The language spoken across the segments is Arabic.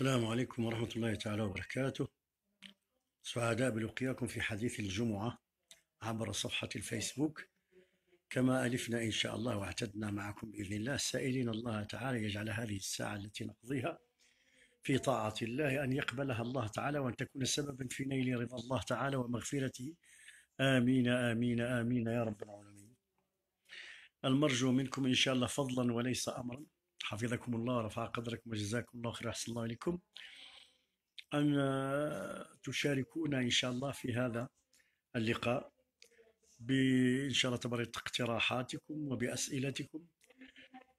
السلام عليكم ورحمة الله تعالى وبركاته سعداء بلقياكم في حديث الجمعة عبر صفحة الفيسبوك كما ألفنا إن شاء الله واعتدنا معكم بإذن الله سائلين الله تعالى يجعل هذه الساعة التي نقضيها في طاعة الله أن يقبلها الله تعالى وأن تكون سببا في نيل رضا الله تعالى ومغفرته آمين آمين آمين يا رب العالمين المرجو منكم إن شاء الله فضلا وليس أمرا حفظكم الله ورفع قدركم وجزاكم الله خير أحسن الله إليكم أن تشاركونا إن شاء الله في هذا اللقاء بإن شاء الله تبارك اقتراحاتكم وبأسئلتكم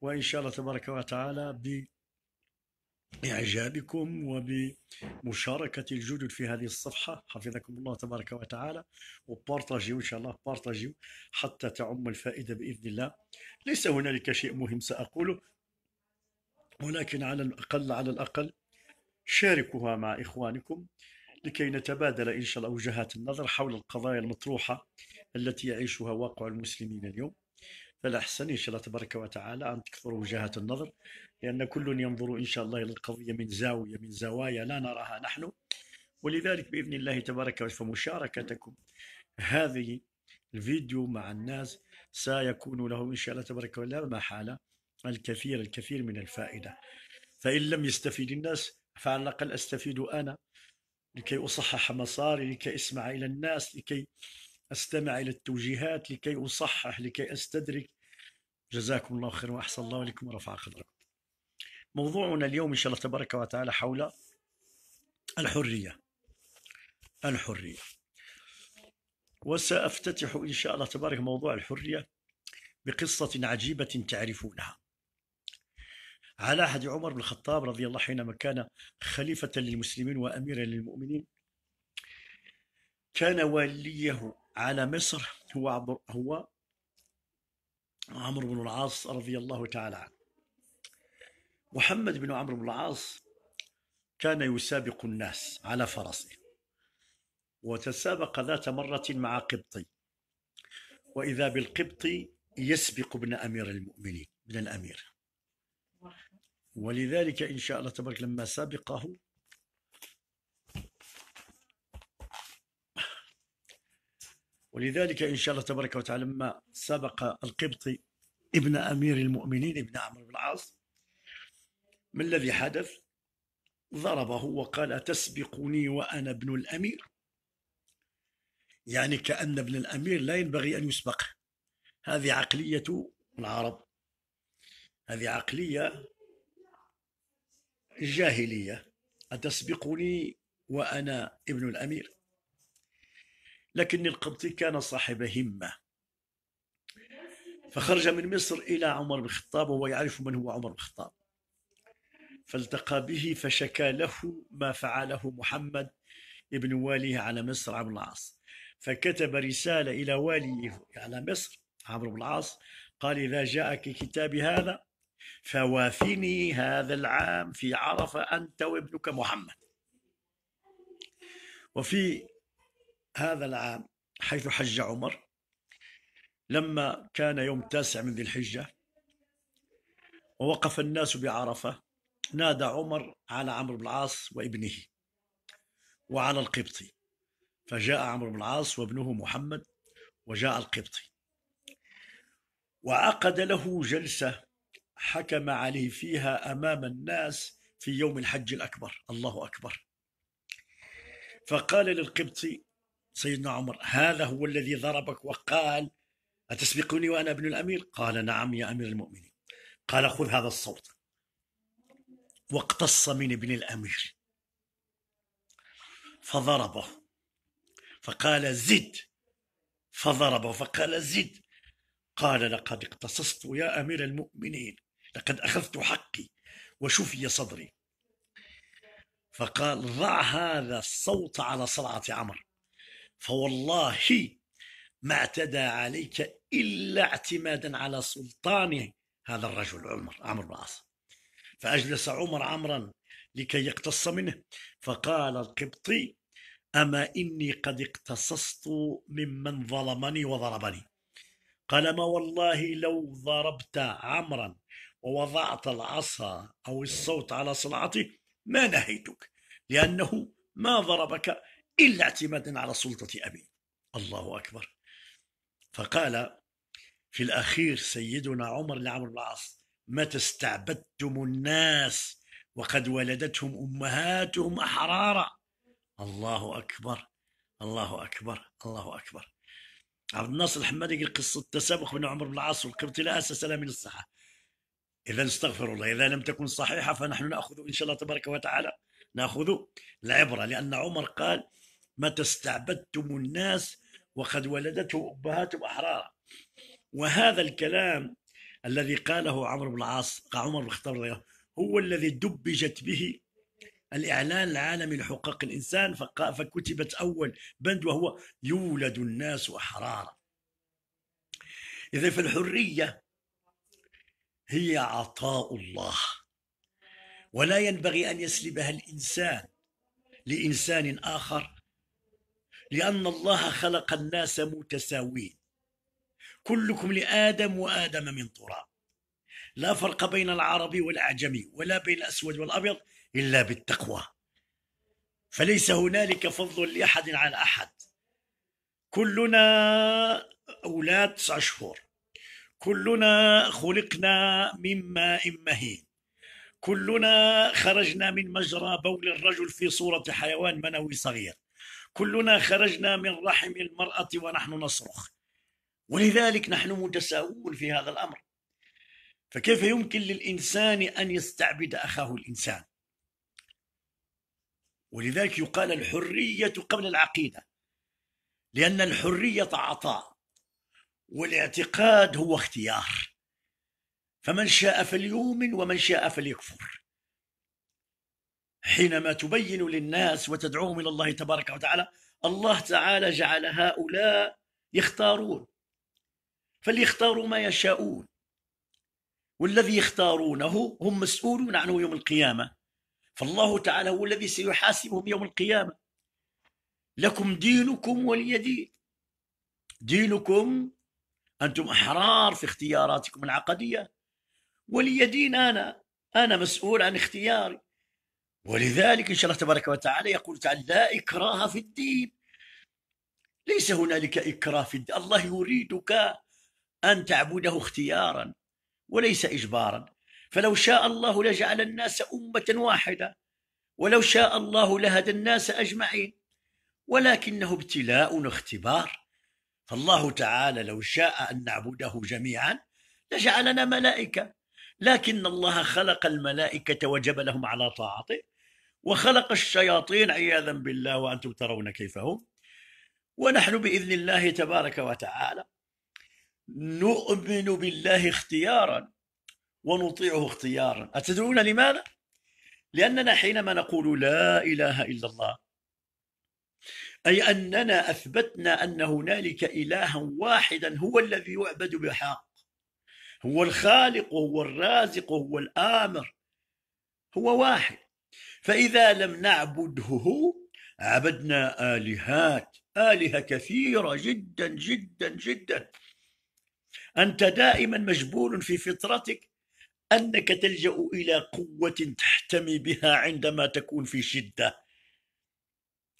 وإن شاء الله تبارك وتعالى بإعجابكم وبمشاركة الجدد في هذه الصفحة حفظكم الله تبارك وتعالى وبارتاجيو إن شاء الله بارتاجيو حتى تعم الفائدة بإذن الله ليس هنالك شيء مهم سأقوله ولكن على الأقل على الأقل شاركوها مع إخوانكم لكي نتبادل إن شاء الله وجهات النظر حول القضايا المطروحة التي يعيشها واقع المسلمين اليوم فالأحسن إن شاء الله تبارك وتعالى أن تكثر وجهات النظر لأن كل ينظر إن شاء الله إلى القضية من زاوية من زوايا لا نراها نحن ولذلك بإذن الله تبارك وتعالى فمشاركتكم هذه الفيديو مع الناس سيكون له إن شاء الله تبارك وتعالى محالة الكثير الكثير من الفائدة فإن لم يستفيد الناس فعلى الأقل أستفيد أنا لكي أصحح مساري لكي أسمع إلى الناس لكي أستمع إلى التوجيهات لكي أصحح لكي أستدرك جزاكم الله خير وأحسن الله لكم ورفع قدركم موضوعنا اليوم إن شاء الله تبارك وتعالى حول الحرية الحرية وسأفتتح إن شاء الله تبارك موضوع الحرية بقصة عجيبة تعرفونها على عهد عمر بن الخطاب رضي الله حينما كان خليفة للمسلمين وأميرا للمؤمنين كان واليه على مصر هو عبر هو عمرو بن العاص رضي الله تعالى عنه محمد بن عمرو بن العاص كان يسابق الناس على فرسه وتسابق ذات مرة مع قبطي وإذا بالقبطي يسبق ابن أمير المؤمنين ابن الأمير ولذلك إن شاء الله تبارك لما سبقه ولذلك إن شاء الله تبارك وتعالى لما سبق القبطي ابن أمير المؤمنين ابن عمرو بن العاص ما الذي حدث ضربه وقال أتسبقني وأنا ابن الأمير يعني كأن ابن الأمير لا ينبغي أن يسبق هذه عقلية العرب هذه عقلية الجاهلية أتسبقني وأنا ابن الأمير لكن القبطي كان صاحب همة فخرج من مصر إلى عمر بن الخطاب وهو يعرف من هو عمر بن الخطاب فالتقى به فشكى له ما فعله محمد ابن واليه على مصر عبد العاص فكتب رسالة إلى واليه على مصر عمرو بن العاص قال إذا جاءك كتابي هذا فوافني هذا العام في عرفة أنت وابنك محمد وفي هذا العام حيث حج عمر لما كان يوم تاسع من ذي الحجة ووقف الناس بعرفة نادى عمر على عمرو بن العاص وابنه وعلى القبطي فجاء عمرو بن العاص وابنه محمد وجاء القبطي وعقد له جلسة حكم عليه فيها امام الناس في يوم الحج الاكبر الله اكبر فقال للقبطي سيدنا عمر هذا هو الذي ضربك وقال أتسبقني وأنا ابن الأمير قال نعم يا أمير المؤمنين قال خذ هذا الصوت واقتص من ابن الأمير فضربه فقال زد فضربه فقال زد قال لقد اقتصصت يا أمير المؤمنين لقد أخذت حقي وشفي صدري فقال ضع هذا الصوت على صرعة عمر فوالله ما اعتدى عليك إلا اعتمادا على سلطانه هذا الرجل عمر عمرو بن العاص فأجلس عمر عمرا لكي يقتص منه فقال القبطي أما إني قد اقتصصت ممن ظلمني وضربني قال ما والله لو ضربت عمرا ووضعت العصا أو الصوت على صنعتي ما نهيتك لأنه ما ضربك إلا اعتمادا على سلطة أبي الله أكبر فقال في الأخير سيدنا عمر لعمرو بن العاص متى استعبدتم الناس وقد ولدتهم أمهاتهم أحرارا الله أكبر الله أكبر الله أكبر عبد الناصر الحمادي قصة التسابق بين عمر بن العاص والقبطي لا أساس لها من الصحة إذا استغفر الله إذا لم تكن صحيحة فنحن نأخذ إن شاء الله تبارك وتعالى نأخذ العبرة لأن عمر قال متى استعبدتم الناس وقد ولدته أمهاتهم أحرارا وهذا الكلام الذي قاله عمرو بن العاص عمر بن الخطاب هو الذي دبجت به الإعلان العالمي لحقوق الإنسان فكتبت أول بند وهو يولد الناس أحرارا إذا فالحرية هي عطاء الله ولا ينبغي ان يسلبها الانسان لانسان اخر لان الله خلق الناس متساوين كلكم لادم وادم من تراب لا فرق بين العربي والاعجمي ولا بين الاسود والابيض الا بالتقوى فليس هنالك فضل لاحد على احد كلنا اولاد تسع شهور كلنا خلقنا من ماء مهين كلنا خرجنا من مجرى بول الرجل في صورة حيوان منوي صغير كلنا خرجنا من رحم المرأة ونحن نصرخ ولذلك نحن متساوون في هذا الأمر فكيف يمكن للإنسان أن يستعبد أخاه الإنسان ولذلك يقال الحرية قبل العقيدة لأن الحرية عطاء والاعتقاد هو اختيار فمن شاء فليؤمن ومن شاء فليكفر حينما تبين للناس وتدعوهم الى الله تبارك وتعالى الله تعالى جعل هؤلاء يختارون فليختاروا ما يشاءون والذي يختارونه هم مسؤولون عنه يوم القيامه فالله تعالى هو الذي سيحاسبهم يوم القيامه لكم دينكم ولي دين دينكم أنتم أحرار في اختياراتكم العقدية ولي دين أنا أنا مسؤول عن اختياري ولذلك إن شاء الله تبارك وتعالى يقول تعالى لا إكراه في الدين ليس هنالك إكراه في الدين الله يريدك أن تعبده اختيارا وليس إجبارا فلو شاء الله لجعل الناس أمة واحدة ولو شاء الله لهدى الناس أجمعين ولكنه ابتلاء واختبار فالله تعالى لو شاء أن نعبده جميعا لجعلنا ملائكة لكن الله خلق الملائكة وجبلهم على طاعته وخلق الشياطين عياذا بالله وأنتم ترون كيف هم ونحن بإذن الله تبارك وتعالى نؤمن بالله اختيارا ونطيعه اختيارا أتدرون لماذا؟ لأننا حينما نقول لا إله إلا الله أي أننا أثبتنا أن هنالك إلها واحدا هو الذي يعبد بحق هو الخالق وهو الرازق وهو الآمر هو واحد فإذا لم نعبده عبدنا آلهات آلهة كثيرة جدا جدا جدا أنت دائما مجبول في فطرتك أنك تلجأ إلى قوة تحتمي بها عندما تكون في شدة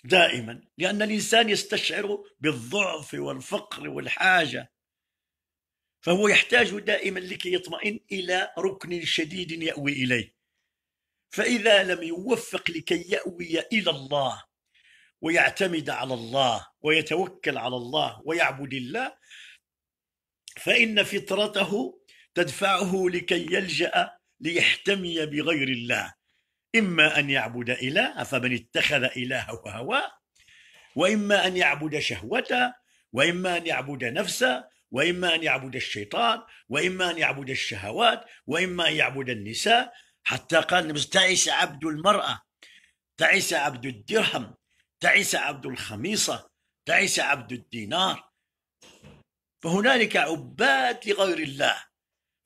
دائما لأن الإنسان يستشعر بالضعف والفقر والحاجة فهو يحتاج دائما لكي يطمئن إلى ركن شديد يأوي إليه فإذا لم يوفق لكي يأوي إلى الله ويعتمد على الله ويتوكل على الله ويعبد الله فإن فطرته تدفعه لكي يلجأ ليحتمي بغير الله إما أن يعبد إله فمن اتخذ إلهه هواه وإما أن يعبد شهوته وإما أن يعبد نفسه وإما أن يعبد الشيطان وإما أن يعبد الشهوات وإما أن يعبد النساء حتى قال تعس عبد المرأة تعس عبد الدرهم تعس عبد الخميصة تعس عبد الدينار فهنالك عباد لغير الله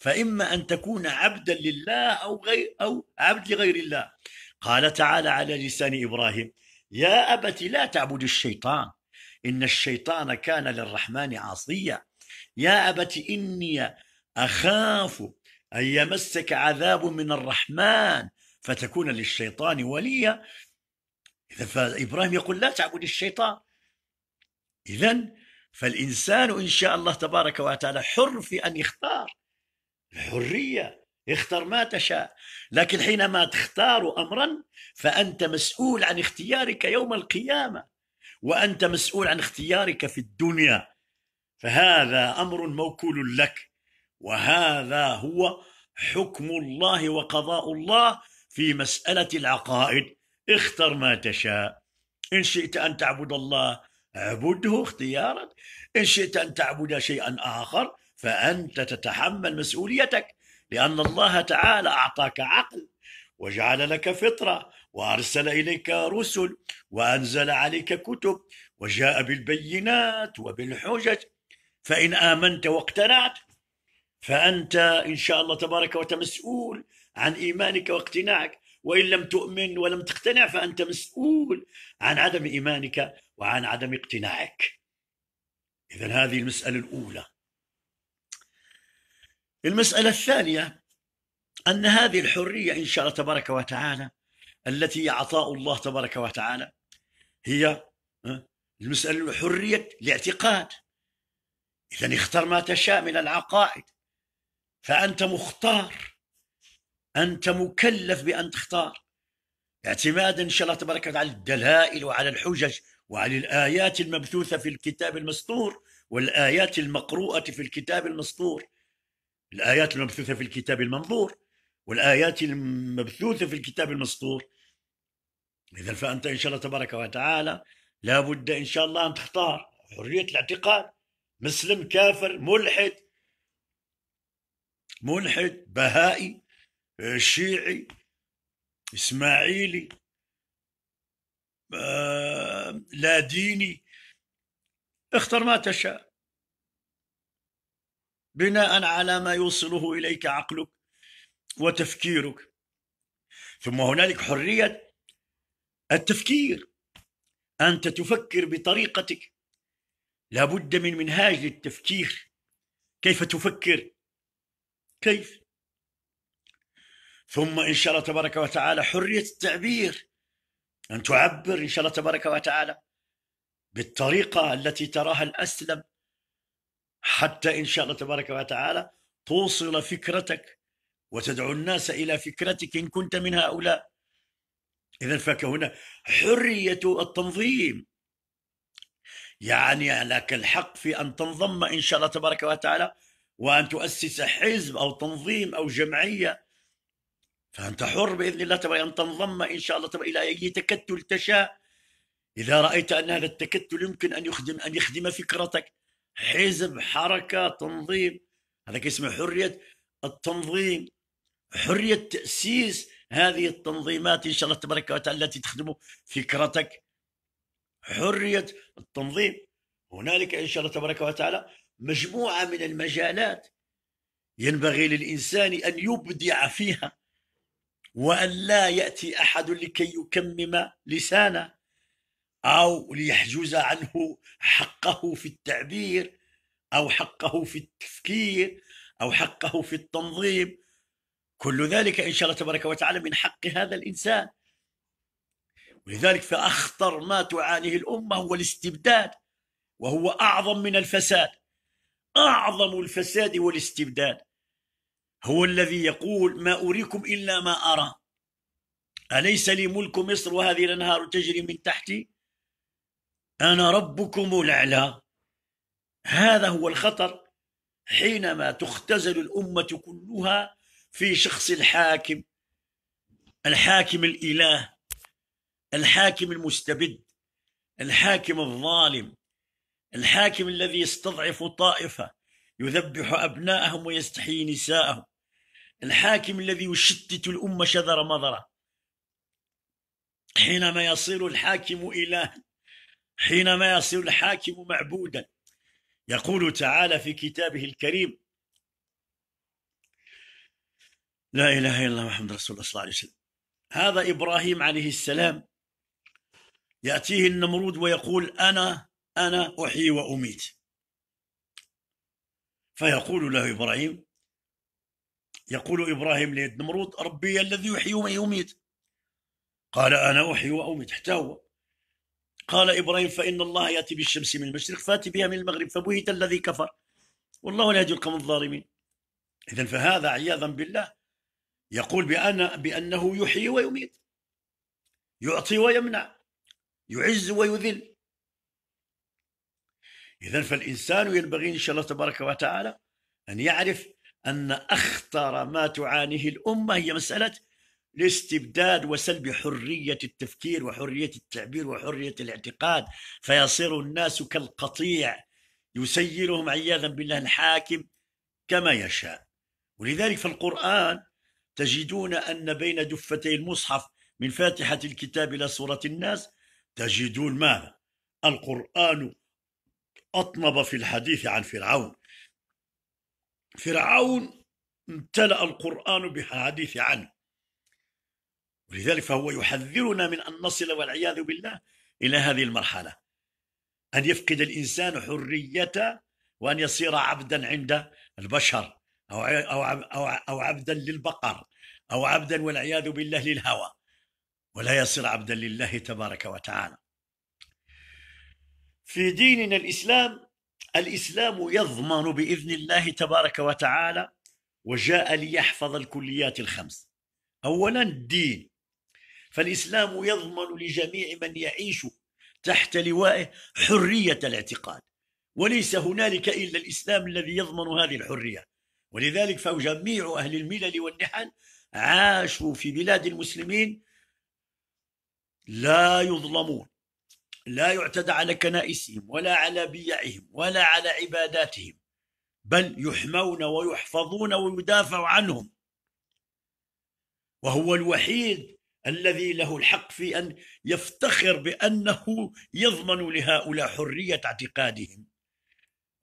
فإما أن تكون عبدا لله أو غير أو عبد لغير الله قال تعالى على لسان إبراهيم يا أبت لا تعبد الشيطان إن الشيطان كان للرحمن عاصيا يا أبت إني أخاف أن يمسك عذاب من الرحمن فتكون للشيطان وليا إذا فإبراهيم يقول لا تعبد الشيطان إذا فالإنسان إن شاء الله تبارك وتعالى حر في أن يختار الحرية اختر ما تشاء لكن حينما تختار أمرا فأنت مسؤول عن اختيارك يوم القيامة وأنت مسؤول عن اختيارك في الدنيا فهذا أمر موكول لك وهذا هو حكم الله وقضاء الله في مسألة العقائد اختر ما تشاء إن شئت أن تعبد الله اعبده اختيارا إن شئت أن تعبد شيئا آخر فأنت تتحمل مسؤوليتك لأن الله تعالى أعطاك عقل وجعل لك فطرة وأرسل إليك رسل وأنزل عليك كتب وجاء بالبينات وبالحجج فإن آمنت واقتنعت فأنت إن شاء الله تبارك وتعالى مسؤول عن إيمانك واقتناعك وإن لم تؤمن ولم تقتنع فأنت مسؤول عن عدم إيمانك وعن عدم اقتناعك إذا هذه المسألة الأولى المسألة الثانية أن هذه الحرية إن شاء الله تبارك وتعالى التي أعطاء الله تبارك وتعالى هي المسألة حرية الاعتقاد إذا اختر ما تشاء من العقائد فأنت مختار أنت مكلف بأن تختار اعتمادا إن شاء الله تبارك وتعالى على الدلائل وعلى الحجج وعلى الآيات المبثوثة في الكتاب المسطور والآيات المقروءة في الكتاب المسطور الآيات المبثوثة في الكتاب المنظور والآيات المبثوثة في الكتاب المسطور إذا فأنت إن شاء الله تبارك وتعالى لابد إن شاء الله أن تختار حرية الاعتقاد مسلم كافر ملحد ملحد بهائي شيعي إسماعيلي آه، لا ديني اختر ما تشاء بناء على ما يوصله اليك عقلك وتفكيرك ثم هنالك حريه التفكير انت تفكر بطريقتك لابد من منهاج للتفكير كيف تفكر كيف ثم ان شاء الله تبارك وتعالى حريه التعبير ان تعبر ان شاء الله تبارك وتعالى بالطريقه التي تراها الاسلم حتى إن شاء الله تبارك وتعالى توصل فكرتك وتدعو الناس إلى فكرتك إن كنت من هؤلاء إذا فكهنا حرية التنظيم يعني لك الحق في أن تنضم إن شاء الله تبارك وتعالى وأن تؤسس حزب أو تنظيم أو جمعية فأنت حر بإذن الله تبارك أن تنضم إن شاء الله تبارك إلى أي تكتل تشاء إذا رأيت أن هذا التكتل يمكن أن يخدم أن يخدم فكرتك حزب حركه تنظيم هذاك اسمه حريه التنظيم حريه تاسيس هذه التنظيمات ان شاء الله تبارك وتعالى التي تخدم فكرتك حريه التنظيم هنالك ان شاء الله تبارك وتعالى مجموعه من المجالات ينبغي للانسان ان يبدع فيها وان لا ياتي احد لكي يكمم لسانه أو ليحجز عنه حقه في التعبير أو حقه في التفكير أو حقه في التنظيم كل ذلك إن شاء الله تبارك وتعالى من حق هذا الإنسان ولذلك فأخطر ما تعانيه الأمة هو الاستبداد وهو أعظم من الفساد أعظم الفساد والاستبداد هو الذي يقول ما أريكم إلا ما أرى أليس لي ملك مصر وهذه الأنهار تجري من تحتي انا ربكم الاعلى هذا هو الخطر حينما تختزل الامه كلها في شخص الحاكم الحاكم الاله الحاكم المستبد الحاكم الظالم الحاكم الذي يستضعف طائفه يذبح ابناءهم ويستحيي نساءهم الحاكم الذي يشتت الامه شذر مضره حينما يصير الحاكم الها حينما يصير الحاكم معبودا يقول تعالى في كتابه الكريم لا إله إلا الله محمد رسول الله صلى الله عليه وسلم هذا إبراهيم عليه السلام يأتيه النمرود ويقول أنا أنا أحيي وأميت فيقول له إبراهيم يقول إبراهيم للنمرود ربي الذي يحيي ويميت قال أنا أحيي وأميت حتى هو قال إبراهيم فإن الله يأتي بالشمس من المشرق فأتي بها من المغرب فبهت الذي كفر والله لا يهدي القوم الظالمين إذا فهذا عياذا بالله يقول بأن بأنه يحيي ويميت يعطي ويمنع يعز ويذل إذا فالإنسان ينبغي إن شاء الله تبارك وتعالى أن يعرف أن أخطر ما تعانيه الأمة هي مسألة لاستبداد وسلب حرية التفكير وحرية التعبير وحرية الاعتقاد فيصير الناس كالقطيع يسيرهم عياذا بالله الحاكم كما يشاء ولذلك في القرآن تجدون أن بين دفتي المصحف من فاتحة الكتاب إلى سورة الناس تجدون ماذا؟ القرآن أطنب في الحديث عن فرعون فرعون امتلأ القرآن بحديث عنه ولذلك فهو يحذرنا من أن نصل والعياذ بالله إلى هذه المرحلة أن يفقد الإنسان حريته وأن يصير عبدا عند البشر أو أو أو, أو عبدا للبقر أو عبدا والعياذ بالله للهوى ولا يصير عبدا لله تبارك وتعالى في ديننا الإسلام الإسلام يضمن بإذن الله تبارك وتعالى وجاء ليحفظ الكليات الخمس أولا الدين فالإسلام يضمن لجميع من يعيش تحت لوائه حرية الاعتقاد وليس هنالك إلا الإسلام الذي يضمن هذه الحرية ولذلك فجميع أهل الملل والنحل عاشوا في بلاد المسلمين لا يظلمون لا يعتدى على كنائسهم ولا على بيعهم ولا على عباداتهم بل يحمون ويحفظون ويدافع عنهم وهو الوحيد الذي له الحق في ان يفتخر بانه يضمن لهؤلاء حريه اعتقادهم.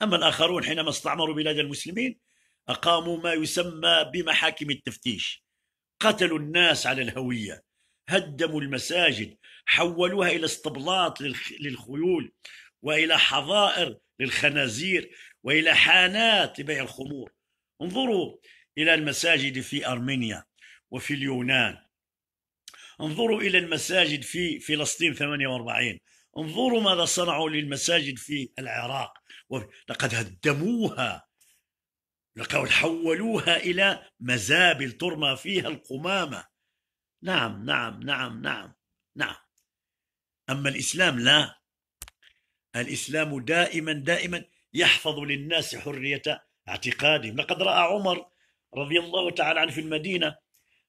اما الاخرون حينما استعمروا بلاد المسلمين اقاموا ما يسمى بمحاكم التفتيش. قتلوا الناس على الهويه، هدموا المساجد، حولوها الى استبلاط للخيول والى حظائر للخنازير والى حانات لبيع الخمور. انظروا الى المساجد في ارمينيا وفي اليونان انظروا إلى المساجد في فلسطين 48 انظروا ماذا صنعوا للمساجد في العراق لقد هدموها لقد حولوها إلى مزابل ترمى فيها القمامة نعم نعم نعم نعم نعم أما الإسلام لا الإسلام دائما دائما يحفظ للناس حرية اعتقادهم لقد رأى عمر رضي الله تعالى عنه في المدينة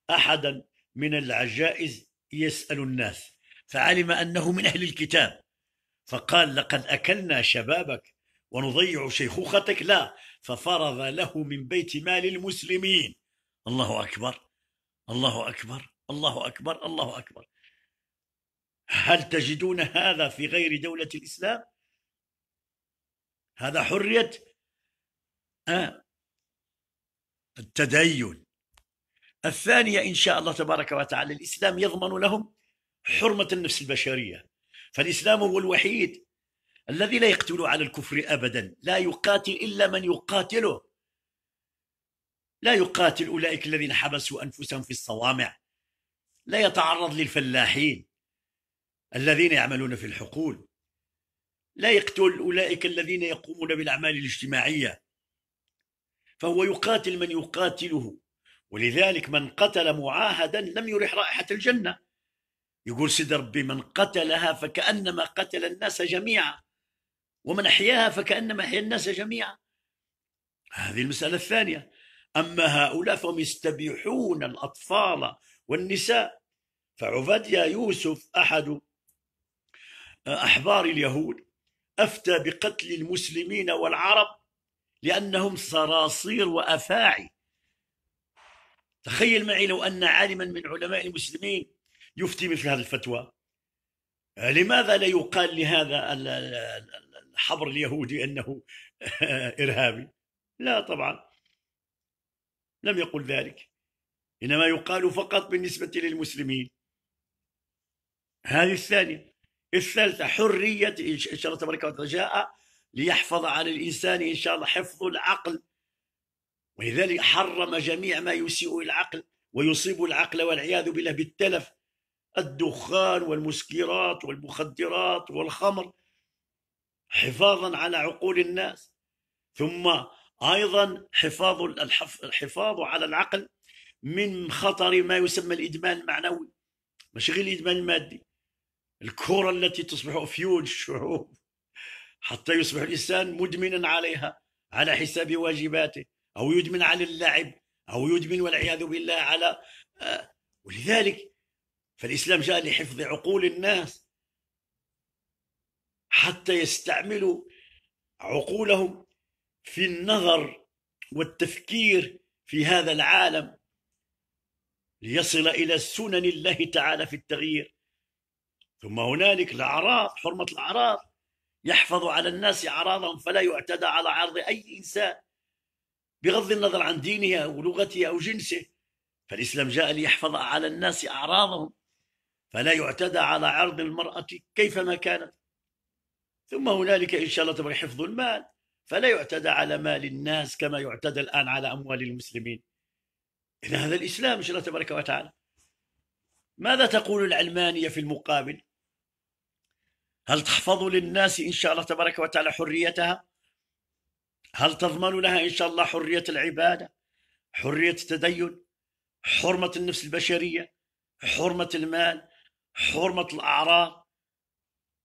أحدا من العجائز يسأل الناس فعلم أنه من أهل الكتاب فقال لقد أكلنا شبابك ونضيع شيخوختك لا ففرض له من بيت مال المسلمين الله أكبر الله أكبر الله أكبر الله أكبر هل تجدون هذا في غير دولة الإسلام هذا حرية أه. التدين الثانية إن شاء الله تبارك وتعالى الإسلام يضمن لهم حرمة النفس البشرية فالإسلام هو الوحيد الذي لا يقتل على الكفر أبدا لا يقاتل إلا من يقاتله لا يقاتل أولئك الذين حبسوا أنفسهم في الصوامع لا يتعرض للفلاحين الذين يعملون في الحقول لا يقتل أولئك الذين يقومون بالأعمال الاجتماعية فهو يقاتل من يقاتله ولذلك من قتل معاهدا لم يرح رائحة الجنة يقول سيد ربي من قتلها فكأنما قتل الناس جميعا ومن أحياها فكأنما أحيا الناس جميعا هذه المسألة الثانية أما هؤلاء فهم يستبيحون الأطفال والنساء فعبديا يوسف أحد أحبار اليهود أفتى بقتل المسلمين والعرب لأنهم صراصير وأفاعي تخيل معي لو أن عالما من علماء المسلمين يفتي مثل هذه الفتوى آه، لماذا لا يقال لهذا الحبر اليهودي أنه إرهابي لا طبعا لم يقل ذلك إنما يقال فقط بالنسبة للمسلمين هذه الثانية الثالثة حرية إن شاء الله تبارك وتعالى جاء ليحفظ على الإنسان إن شاء الله حفظ العقل ولذلك حرم جميع ما يسيء العقل ويصيب العقل والعياذ بالله بالتلف الدخان والمسكرات والمخدرات والخمر حفاظا على عقول الناس ثم ايضا حفاظ الحفاظ على العقل من خطر ما يسمى الادمان المعنوي مش غير الادمان المادي الكره التي تصبح فيول الشعوب حتى يصبح الانسان مدمنا عليها على حساب واجباته أو يدمن على اللعب أو يدمن والعياذ بالله على آه، ولذلك فالإسلام جاء لحفظ عقول الناس حتى يستعملوا عقولهم في النظر والتفكير في هذا العالم ليصل الى سنن الله تعالى في التغيير ثم هنالك الاعراض حرمه الاعراض يحفظ على الناس اعراضهم فلا يعتدى على عرض اي انسان بغض النظر عن دينه أو لغته أو جنسه فالإسلام جاء ليحفظ على الناس أعراضهم فلا يعتدى على عرض المرأة كيفما كانت ثم هنالك إن شاء الله تبارك حفظ المال فلا يعتدى على مال الناس كما يعتدى الآن على أموال المسلمين إن هذا الإسلام إن شاء الله تبارك وتعالى ماذا تقول العلمانية في المقابل هل تحفظ للناس إن شاء الله تبارك وتعالى حريتها هل تضمن لها إن شاء الله حرية العبادة حرية التدين حرمة النفس البشرية حرمة المال حرمة الأعراض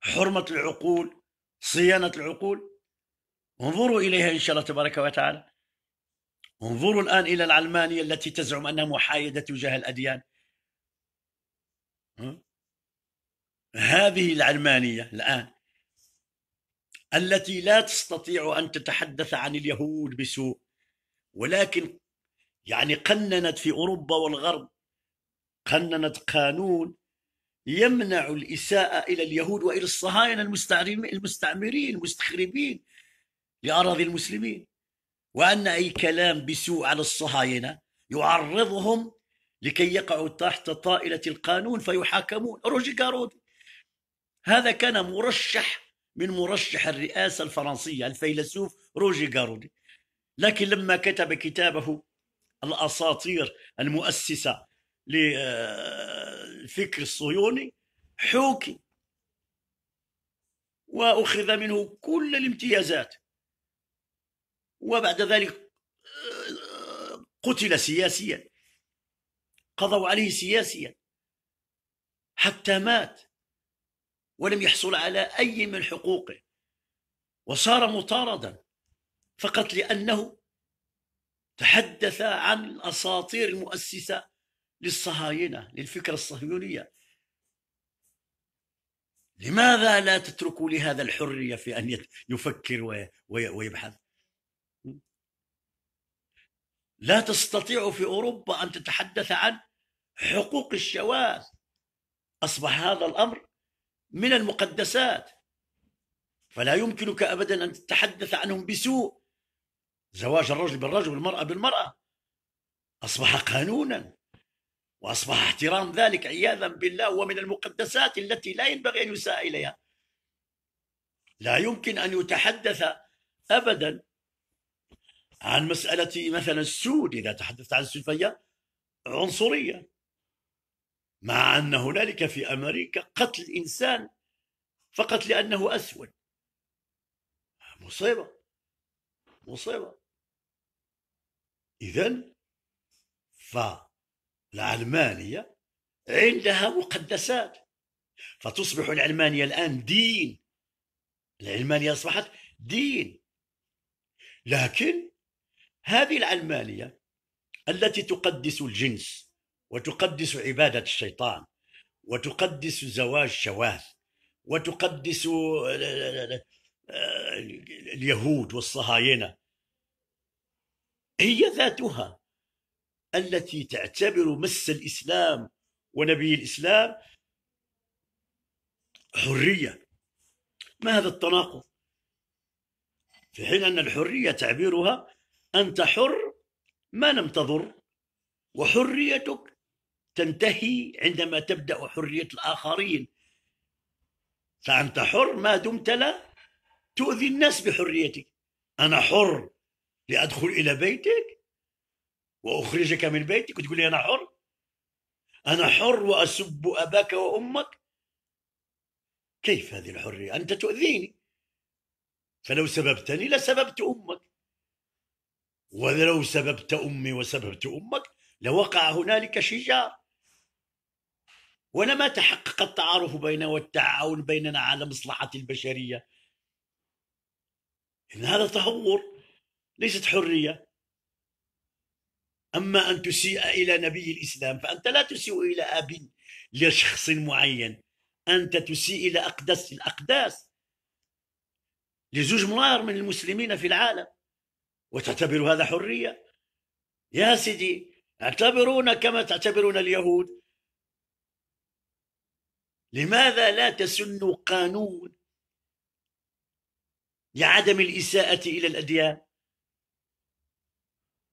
حرمة العقول صيانة العقول انظروا إليها إن شاء الله تبارك وتعالى انظروا الآن إلى العلمانية التي تزعم أنها محايدة تجاه الأديان هذه العلمانية الآن التي لا تستطيع ان تتحدث عن اليهود بسوء ولكن يعني قننت في اوروبا والغرب قننت قانون يمنع الاساءه الى اليهود والى الصهاينه المستعمرين المستخربين لاراضي المسلمين وان اي كلام بسوء على الصهاينه يعرضهم لكي يقعوا تحت طائله القانون فيحاكمون روجي جارودي هذا كان مرشح من مرشح الرئاسة الفرنسية الفيلسوف روجي جارودي لكن لما كتب كتابه الأساطير المؤسسة للفكر الصهيوني حوكي وأخذ منه كل الامتيازات وبعد ذلك قتل سياسيا قضوا عليه سياسيا حتى مات ولم يحصل على أي من حقوقه وصار مطاردا فقط لأنه تحدث عن الأساطير المؤسسة للصهاينة للفكرة الصهيونية لماذا لا تتركوا لهذا الحرية في أن يفكر ويبحث لا تستطيع في أوروبا أن تتحدث عن حقوق الشواذ أصبح هذا الأمر من المقدسات فلا يمكنك ابدا ان تتحدث عنهم بسوء زواج الرجل بالرجل والمراه بالمراه اصبح قانونا واصبح احترام ذلك عياذا بالله ومن المقدسات التي لا ينبغي ان يساء اليها لا يمكن ان يتحدث ابدا عن مساله مثلا السود اذا تحدثت عن السود فهي عنصريه مع أن هنالك في أمريكا قتل إنسان فقط لأنه أسود مصيبة مصيبة إذا فالعلمانية عندها مقدسات فتصبح العلمانية الآن دين العلمانية أصبحت دين لكن هذه العلمانية التي تقدس الجنس وتقدس عبادة الشيطان وتقدس زواج شواذ وتقدس آه، آه، اليهود والصهاينة هي ذاتها التي تعتبر مس الإسلام ونبي الإسلام حرية ما هذا التناقض في حين أن الحرية تعبيرها أنت حر ما لم تضر وحريتك تنتهي عندما تبدا حريه الاخرين فانت حر ما دمت لا تؤذي الناس بحريتك انا حر لادخل الى بيتك واخرجك من بيتك وتقول لي انا حر انا حر واسب اباك وامك كيف هذه الحريه انت تؤذيني فلو سببتني لسببت امك ولو سببت امي وسببت امك لوقع هنالك شجار ولما تحقق التعارف بين والتعاون بيننا على مصلحة البشرية إن هذا تهور ليست حرية أما أن تسيء إلى نبي الإسلام فأنت لا تسيء إلى أب لشخص معين أنت تسيء إلى أقدس الأقداس لزوج ملاير من المسلمين في العالم وتعتبر هذا حرية يا سيدي اعتبرونا كما تعتبرون اليهود لماذا لا تسن قانون لعدم الإساءة إلى الأديان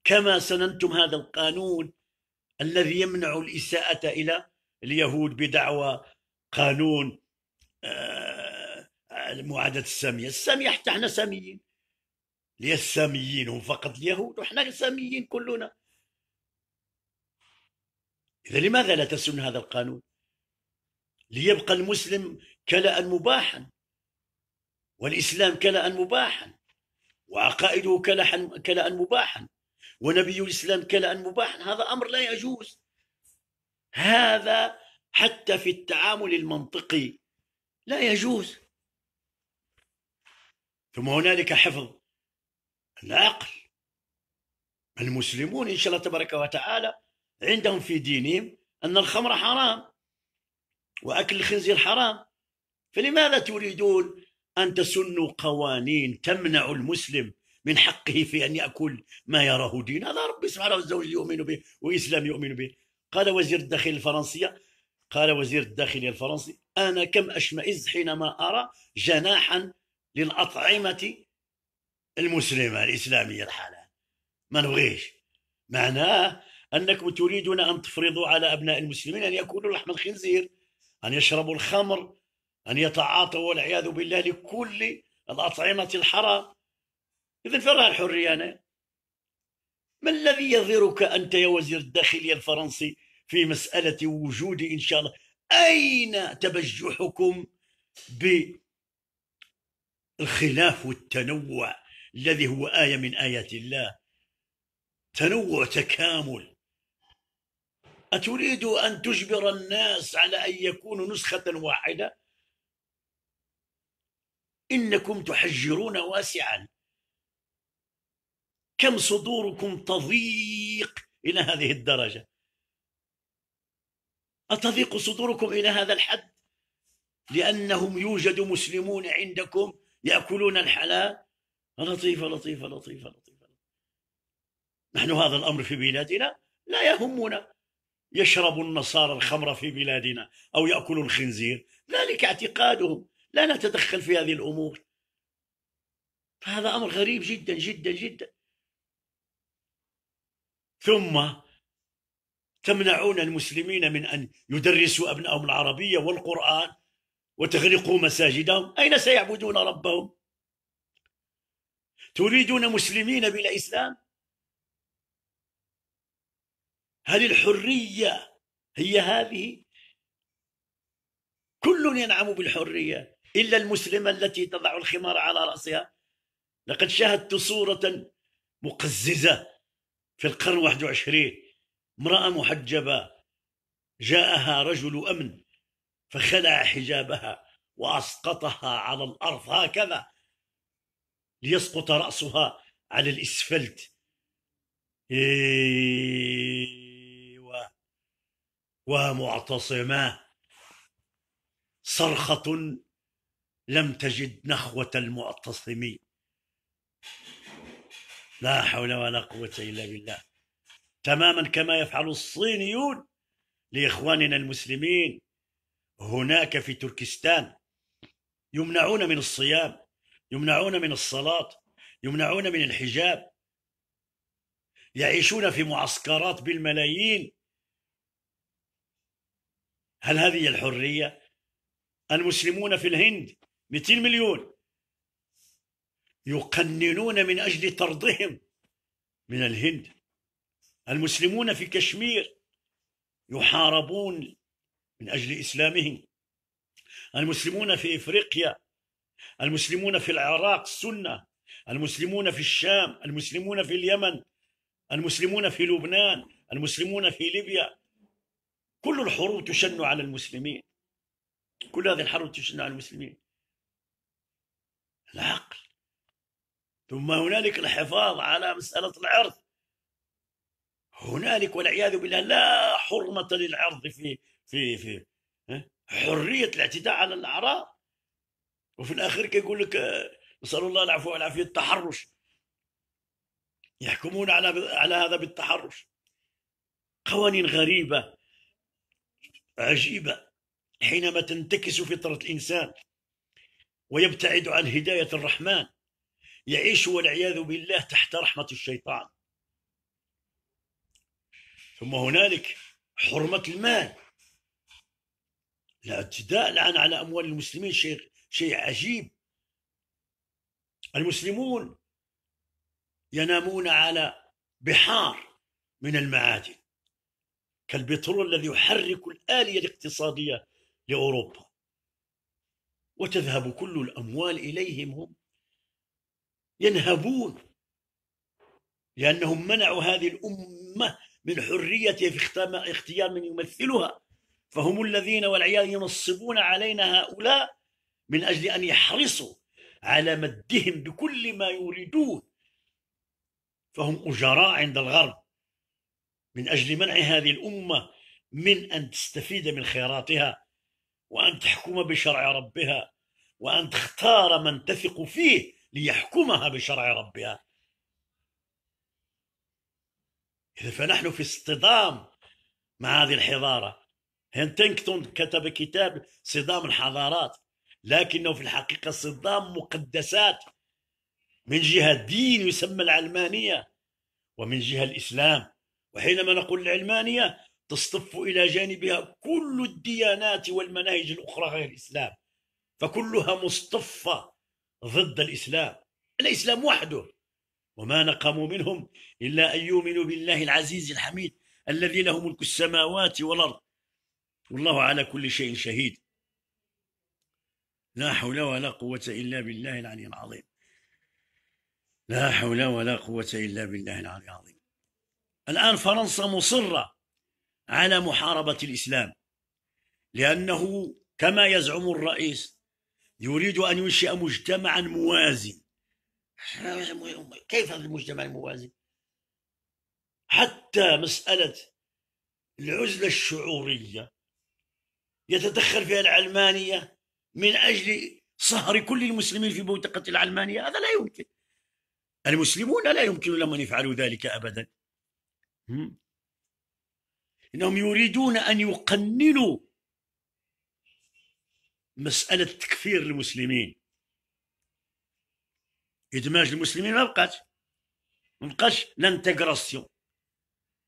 كما سننتم هذا القانون الذي يمنع الإساءة إلى اليهود بدعوى قانون آه، معاداة السامية السامية حتى احنا ساميين ليساميين الساميين هم فقط اليهود وحنا ساميين كلنا إذا لماذا لا تسن هذا القانون ليبقى المسلم كلا مباحا والإسلام كلا مباحا وعقائده كلا مباحا ونبي الإسلام كلا مباحا هذا أمر لا يجوز هذا حتى في التعامل المنطقي لا يجوز ثم هنالك حفظ العقل المسلمون إن شاء الله تبارك وتعالى عندهم في دينهم أن الخمر حرام وأكل الخنزير حرام فلماذا تريدون أن تسنوا قوانين تمنع المسلم من حقه في أن يأكل ما يراه دين هذا ربي سبحانه وتعالى يؤمن به وإسلام يؤمن به قال وزير الداخل الفرنسية قال وزير الداخلية الفرنسي أنا كم أشمئز حينما أرى جناحا للأطعمة المسلمة الإسلامية الحالة ما نبغيش معناه أنكم تريدون أن تفرضوا على أبناء المسلمين أن يأكلوا لحم الخنزير أن يشربوا الخمر أن يتعاطوا والعياذ بالله لكل الأطعمة الحرام إذا فراها الحرية أنا ما الذي يضرك أنت يا وزير الداخلية الفرنسي في مسألة وجود إن شاء الله أين تبجحكم بالخلاف والتنوع الذي هو آية من آيات الله تنوع تكامل أتريد أن تجبر الناس على أن يكونوا نسخة واحدة إنكم تحجرون واسعا كم صدوركم تضيق إلى هذه الدرجة أتضيق صدوركم إلى هذا الحد لأنهم يوجد مسلمون عندكم يأكلون الحلال لطيفة لطيفة لطيفة لطيفة نحن هذا الأمر في بلادنا لا يهمنا يشرب النصارى الخمر في بلادنا أو يأكل الخنزير ذلك اعتقادهم لا نتدخل في هذه الأمور فهذا أمر غريب جدا جدا جدا ثم تمنعون المسلمين من أن يدرسوا أبنائهم العربية والقرآن وتغلقوا مساجدهم أين سيعبدون ربهم تريدون مسلمين بلا إسلام هل الحرية هي هذه؟ كل ينعم بالحرية إلا المسلمة التي تضع الخمار على رأسها لقد شاهدت صورة مقززة في القرن 21 امرأة محجبة جاءها رجل أمن فخلع حجابها وأسقطها على الأرض هكذا ليسقط رأسها على الإسفلت إيه ومعتصماه صرخة لم تجد نخوة المعتصمين لا حول ولا قوة إلا بالله تماما كما يفعل الصينيون لإخواننا المسلمين هناك في تركستان يمنعون من الصيام يمنعون من الصلاة يمنعون من الحجاب يعيشون في معسكرات بالملايين هل هذه الحرية؟ المسلمون في الهند 200 مليون يقننون من أجل طردهم من الهند المسلمون في كشمير يحاربون من أجل إسلامهم المسلمون في إفريقيا المسلمون في العراق السنة المسلمون في الشام المسلمون في اليمن المسلمون في لبنان المسلمون في ليبيا كل الحروب تشن على المسلمين كل هذه الحروب تشن على المسلمين العقل ثم هنالك الحفاظ على مسألة العرض هنالك والعياذ بالله لا حرمة للعرض في في في حرية الاعتداء على الأعراض وفي الأخير كيقول لك نسأل الله العفو والعافية التحرش يحكمون على على هذا بالتحرش قوانين غريبة عجيبة حينما تنتكس فطرة الإنسان ويبتعد عن هداية الرحمن يعيش والعياذ بالله تحت رحمة الشيطان ثم هنالك حرمة المال الاعتداء الآن على أموال المسلمين شيء شيء عجيب المسلمون ينامون على بحار من المعادن كالبترول الذي يحرك الآلية الاقتصادية لأوروبا وتذهب كل الأموال إليهم هم ينهبون لأنهم منعوا هذه الأمة من حريتها في اختيار من يمثلها فهم الذين والعياذ ينصبون علينا هؤلاء من أجل أن يحرصوا على مدهم بكل ما يريدون فهم أجراء عند الغرب من أجل منع هذه الأمة من أن تستفيد من خيراتها وأن تحكم بشرع ربها وأن تختار من تثق فيه ليحكمها بشرع ربها إذا فنحن في اصطدام مع هذه الحضارة هنتنكتون كتب كتاب صدام الحضارات لكنه في الحقيقة صدام مقدسات من جهة دين يسمى العلمانية ومن جهة الإسلام وحينما نقول العلمانية تصطف إلى جانبها كل الديانات والمناهج الأخرى غير الإسلام فكلها مصطفة ضد الإسلام الإسلام وحده وما نقموا منهم إلا أن يؤمنوا بالله العزيز الحميد الذي له ملك السماوات والأرض والله على كل شيء شهيد لا حول ولا قوة إلا بالله العلي العظيم لا حول ولا قوة إلا بالله العلي العظيم الآن فرنسا مصرة على محاربة الإسلام لأنه كما يزعم الرئيس يريد أن ينشئ مجتمعا موازي كيف هذا المجتمع الموازي حتى مسألة العزلة الشعورية يتدخل فيها العلمانية من أجل صهر كل المسلمين في منطقة العلمانية هذا لا يمكن المسلمون لا يمكن لهم أن يفعلوا ذلك أبداً إنهم يريدون أن يقننوا مسألة تكفير المسلمين إدماج المسلمين ما بقاش ما بقاش لانتيغراسيون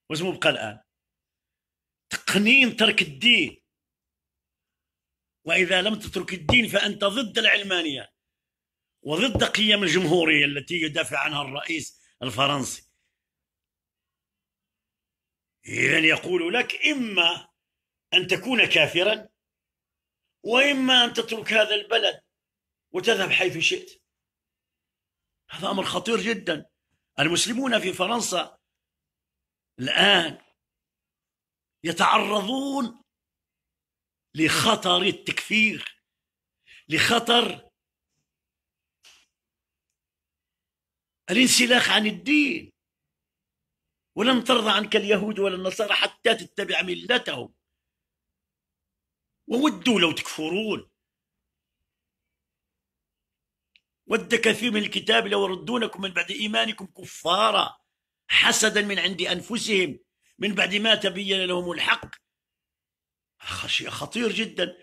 واسمو بقى الآن تقنين ترك الدين وإذا لم تترك الدين فأنت ضد العلمانية وضد قيم الجمهورية التي يدافع عنها الرئيس الفرنسي إذا يقول لك إما أن تكون كافرا وإما أن تترك هذا البلد وتذهب حيث شئت هذا أمر خطير جدا المسلمون في فرنسا الآن يتعرضون لخطر التكفير لخطر الانسلاخ عن الدين ولن ترضى عنك اليهود ولا النصارى حتى تتبع ملتهم وودوا لو تكفرون ود كثير من الكتاب لو ردونكم من بعد إيمانكم كفارا حسدا من عند أنفسهم من بعد ما تبين لهم الحق خطير جدا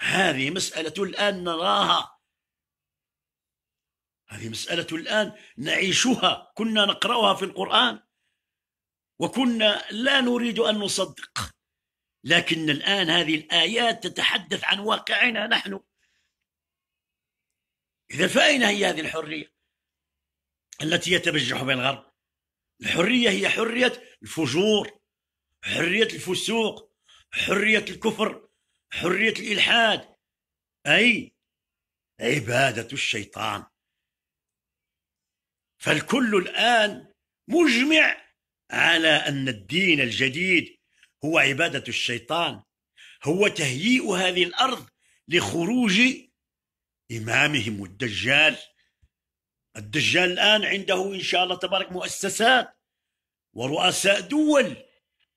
هذه مسألة الآن نراها هذه مسألة الآن نعيشها كنا نقرأها في القرآن وكنا لا نريد أن نصدق لكن الآن هذه الآيات تتحدث عن واقعنا نحن إذا فأين هي هذه الحرية التي يتبجح بها الغرب الحرية هي حرية الفجور حرية الفسوق حرية الكفر حرية الإلحاد أي عبادة الشيطان فالكل الآن مجمع على أن الدين الجديد هو عبادة الشيطان هو تهيئ هذه الأرض لخروج إمامهم الدجال الدجال الآن عنده إن شاء الله تبارك مؤسسات ورؤساء دول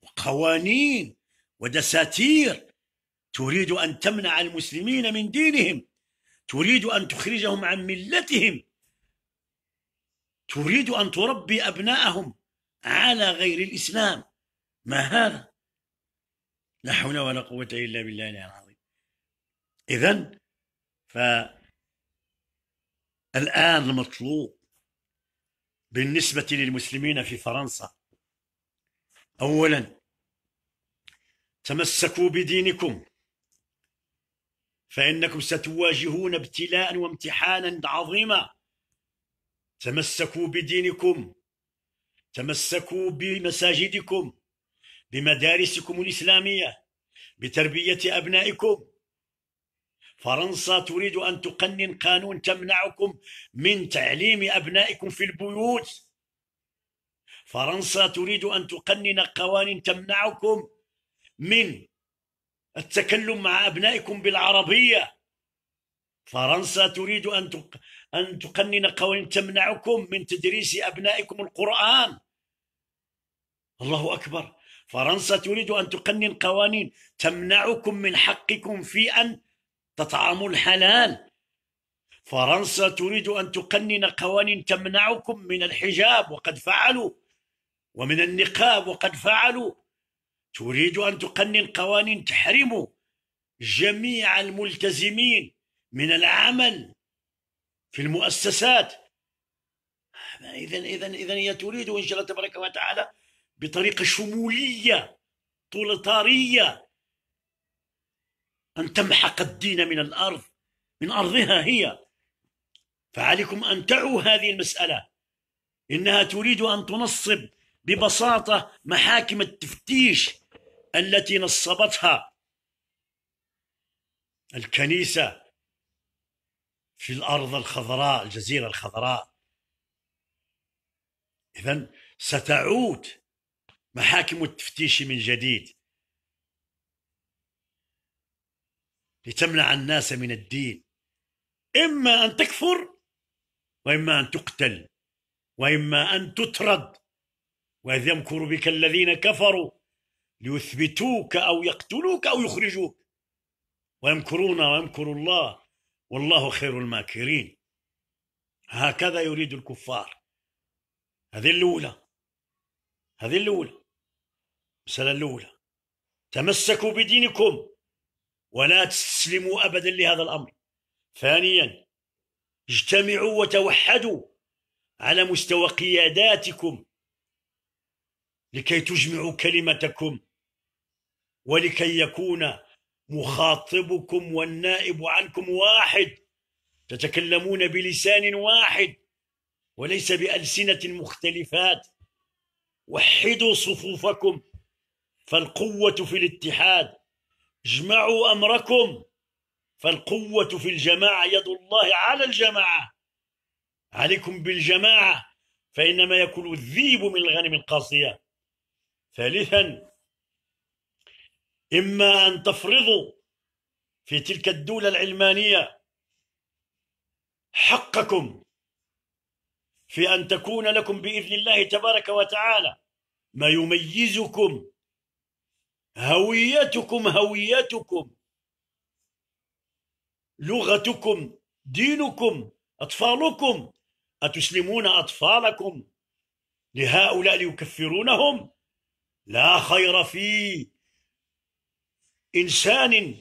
وقوانين ودساتير تريد أن تمنع المسلمين من دينهم تريد أن تخرجهم عن ملتهم تريد أن تربي أبناءهم على غير الإسلام ما هذا لا حول ولا قوة إلا بالله العظيم إذا فالآن المطلوب بالنسبة للمسلمين في فرنسا أولا تمسكوا بدينكم فإنكم ستواجهون ابتلاء وامتحانا عظيما تمسكوا بدينكم تمسكوا بمساجدكم بمدارسكم الإسلامية بتربية أبنائكم فرنسا تريد أن تقنن قانون تمنعكم من تعليم أبنائكم في البيوت فرنسا تريد أن تقنن قوانين تمنعكم من التكلم مع أبنائكم بالعربية فرنسا تريد أن أن تقنن قوانين تمنعكم من تدريس أبنائكم القرآن الله أكبر فرنسا تريد أن تقنن قوانين تمنعكم من حقكم في أن تطعموا الحلال فرنسا تريد أن تقنن قوانين تمنعكم من الحجاب وقد فعلوا ومن النقاب وقد فعلوا تريد أن تقنن قوانين تحرم جميع الملتزمين من العمل في المؤسسات إذا إذا إذا هي تريد إن شاء الله تبارك وتعالى بطريقة شمولية طولتارية أن تمحق الدين من الأرض من أرضها هي فعليكم أن تعوا هذه المسألة إنها تريد أن تنصب ببساطة محاكم التفتيش التي نصبتها الكنيسة في الأرض الخضراء الجزيرة الخضراء إذا ستعود محاكم التفتيش من جديد لتمنع الناس من الدين إما أن تكفر وإما أن تقتل وإما أن تطرد وإذ يمكر بك الذين كفروا ليثبتوك أو يقتلوك أو يخرجوك ويمكرون ويمكر الله والله خير الماكرين هكذا يريد الكفار هذه الأولى هذه الأولى المسألة الأولى تمسكوا بدينكم ولا تستسلموا أبدا لهذا الأمر ثانيا اجتمعوا وتوحدوا على مستوى قياداتكم لكي تجمعوا كلمتكم ولكي يكون مخاطبكم والنائب عنكم واحد تتكلمون بلسان واحد وليس بألسنة مختلفات وحدوا صفوفكم فالقوة في الاتحاد اجمعوا أمركم فالقوة في الجماعة يد الله على الجماعة عليكم بالجماعة فإنما يكون الذيب من الغنم القاصية ثالثا إما أن تفرضوا في تلك الدولة العلمانية حقكم في أن تكون لكم بإذن الله تبارك وتعالى ما يميزكم هويتكم هويتكم لغتكم دينكم أطفالكم أتسلمون أطفالكم لهؤلاء ليكفرونهم لا خير في إنسان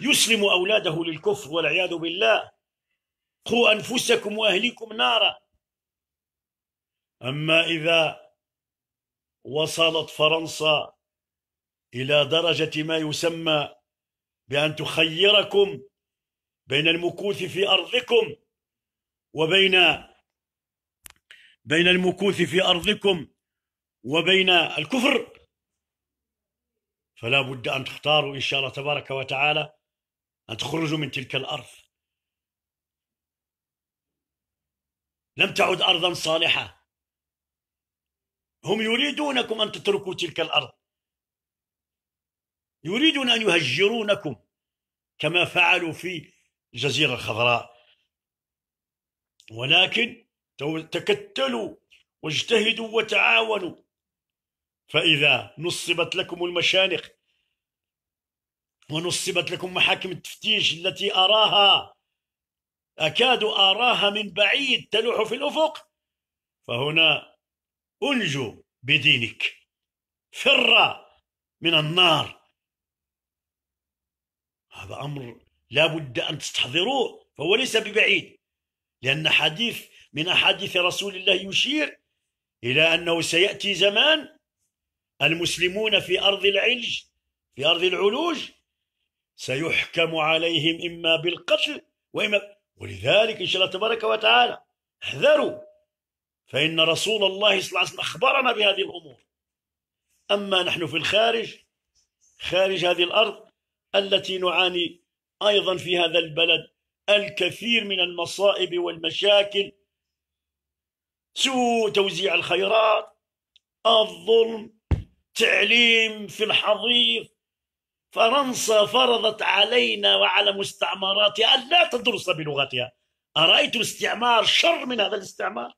يسلم أولاده للكفر والعياذ بالله قوا أنفسكم وأهليكم نارا أما إذا وصلت فرنسا إلى درجة ما يسمى بأن تخيركم بين المكوث في أرضكم وبين بين المكوث في أرضكم وبين الكفر فلا بد أن تختاروا إن شاء الله تبارك وتعالى أن تخرجوا من تلك الأرض لم تعد أرضا صالحة هم يريدونكم أن تتركوا تلك الأرض يريدون أن يهجرونكم كما فعلوا في الجزيرة الخضراء ولكن تكتلوا واجتهدوا وتعاونوا فإذا نصبت لكم المشانق ونصبت لكم محاكم التفتيش التي أراها أكاد أراها من بعيد تلوح في الأفق فهنا أنجو بدينك فر من النار هذا أمر لا بد أن تستحضروه فهو ليس ببعيد لأن حديث من أحاديث رسول الله يشير إلى أنه سيأتي زمان المسلمون في أرض العلج في أرض العلوج سيحكم عليهم إما بالقتل وإما ولذلك إن شاء الله تبارك وتعالى احذروا فإن رسول الله صلى الله عليه وسلم أخبرنا بهذه الأمور أما نحن في الخارج خارج هذه الأرض التي نعاني أيضا في هذا البلد الكثير من المصائب والمشاكل سوء توزيع الخيرات الظلم تعليم في الحضيض فرنسا فرضت علينا وعلى مستعمراتها أن لا تدرس بلغتها أرأيت الاستعمار شر من هذا الاستعمار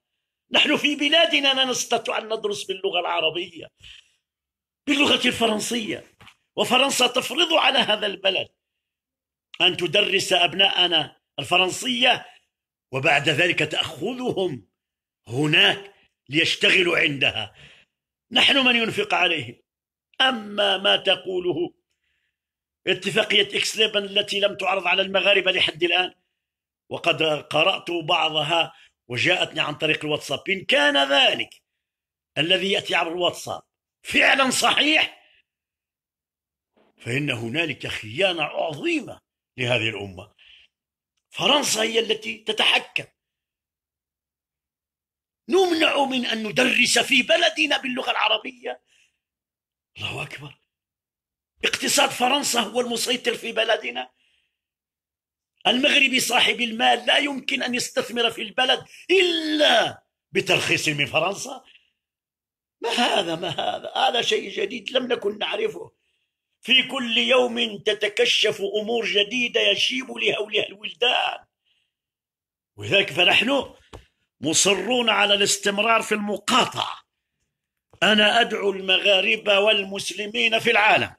نحن في بلادنا لا نستطيع أن ندرس باللغة العربية باللغة الفرنسية وفرنسا تفرض على هذا البلد أن تدرس أبناءنا الفرنسية وبعد ذلك تأخذهم هناك ليشتغلوا عندها نحن من ينفق عليهم أما ما تقوله اتفاقية إكس ليبن التي لم تعرض على المغاربة لحد الآن وقد قرأت بعضها وجاءتني عن طريق الواتساب إن كان ذلك الذي يأتي عبر الواتساب فعلا صحيح فإن هنالك خيانة عظيمة لهذه الأمة فرنسا هي التي تتحكم نمنع من أن ندرس في بلدنا باللغة العربية الله أكبر اقتصاد فرنسا هو المسيطر في بلدنا المغربي صاحب المال لا يمكن أن يستثمر في البلد إلا بترخيص من فرنسا ما هذا ما هذا هذا شيء جديد لم نكن نعرفه في كل يوم تتكشف أمور جديدة يشيب لهولها الولدان ولذلك فنحن مصرون على الاستمرار في المقاطعه انا ادعو المغاربه والمسلمين في العالم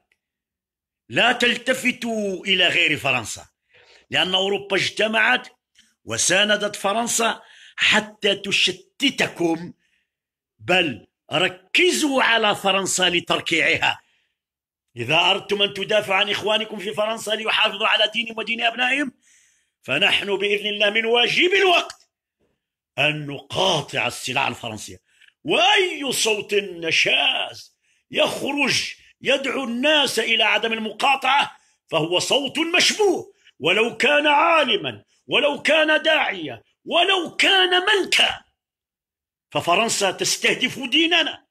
لا تلتفتوا الى غير فرنسا لان اوروبا اجتمعت وساندت فرنسا حتى تشتتكم بل ركزوا على فرنسا لتركيعها اذا اردتم ان تدافعوا عن اخوانكم في فرنسا ليحافظوا على دينهم ودين ابنائهم فنحن باذن الله من واجب الوقت أن نقاطع السلع الفرنسية وأي صوت نشاز يخرج يدعو الناس إلى عدم المقاطعة فهو صوت مشبوه ولو كان عالما ولو كان داعية ولو كان من كان ففرنسا تستهدف ديننا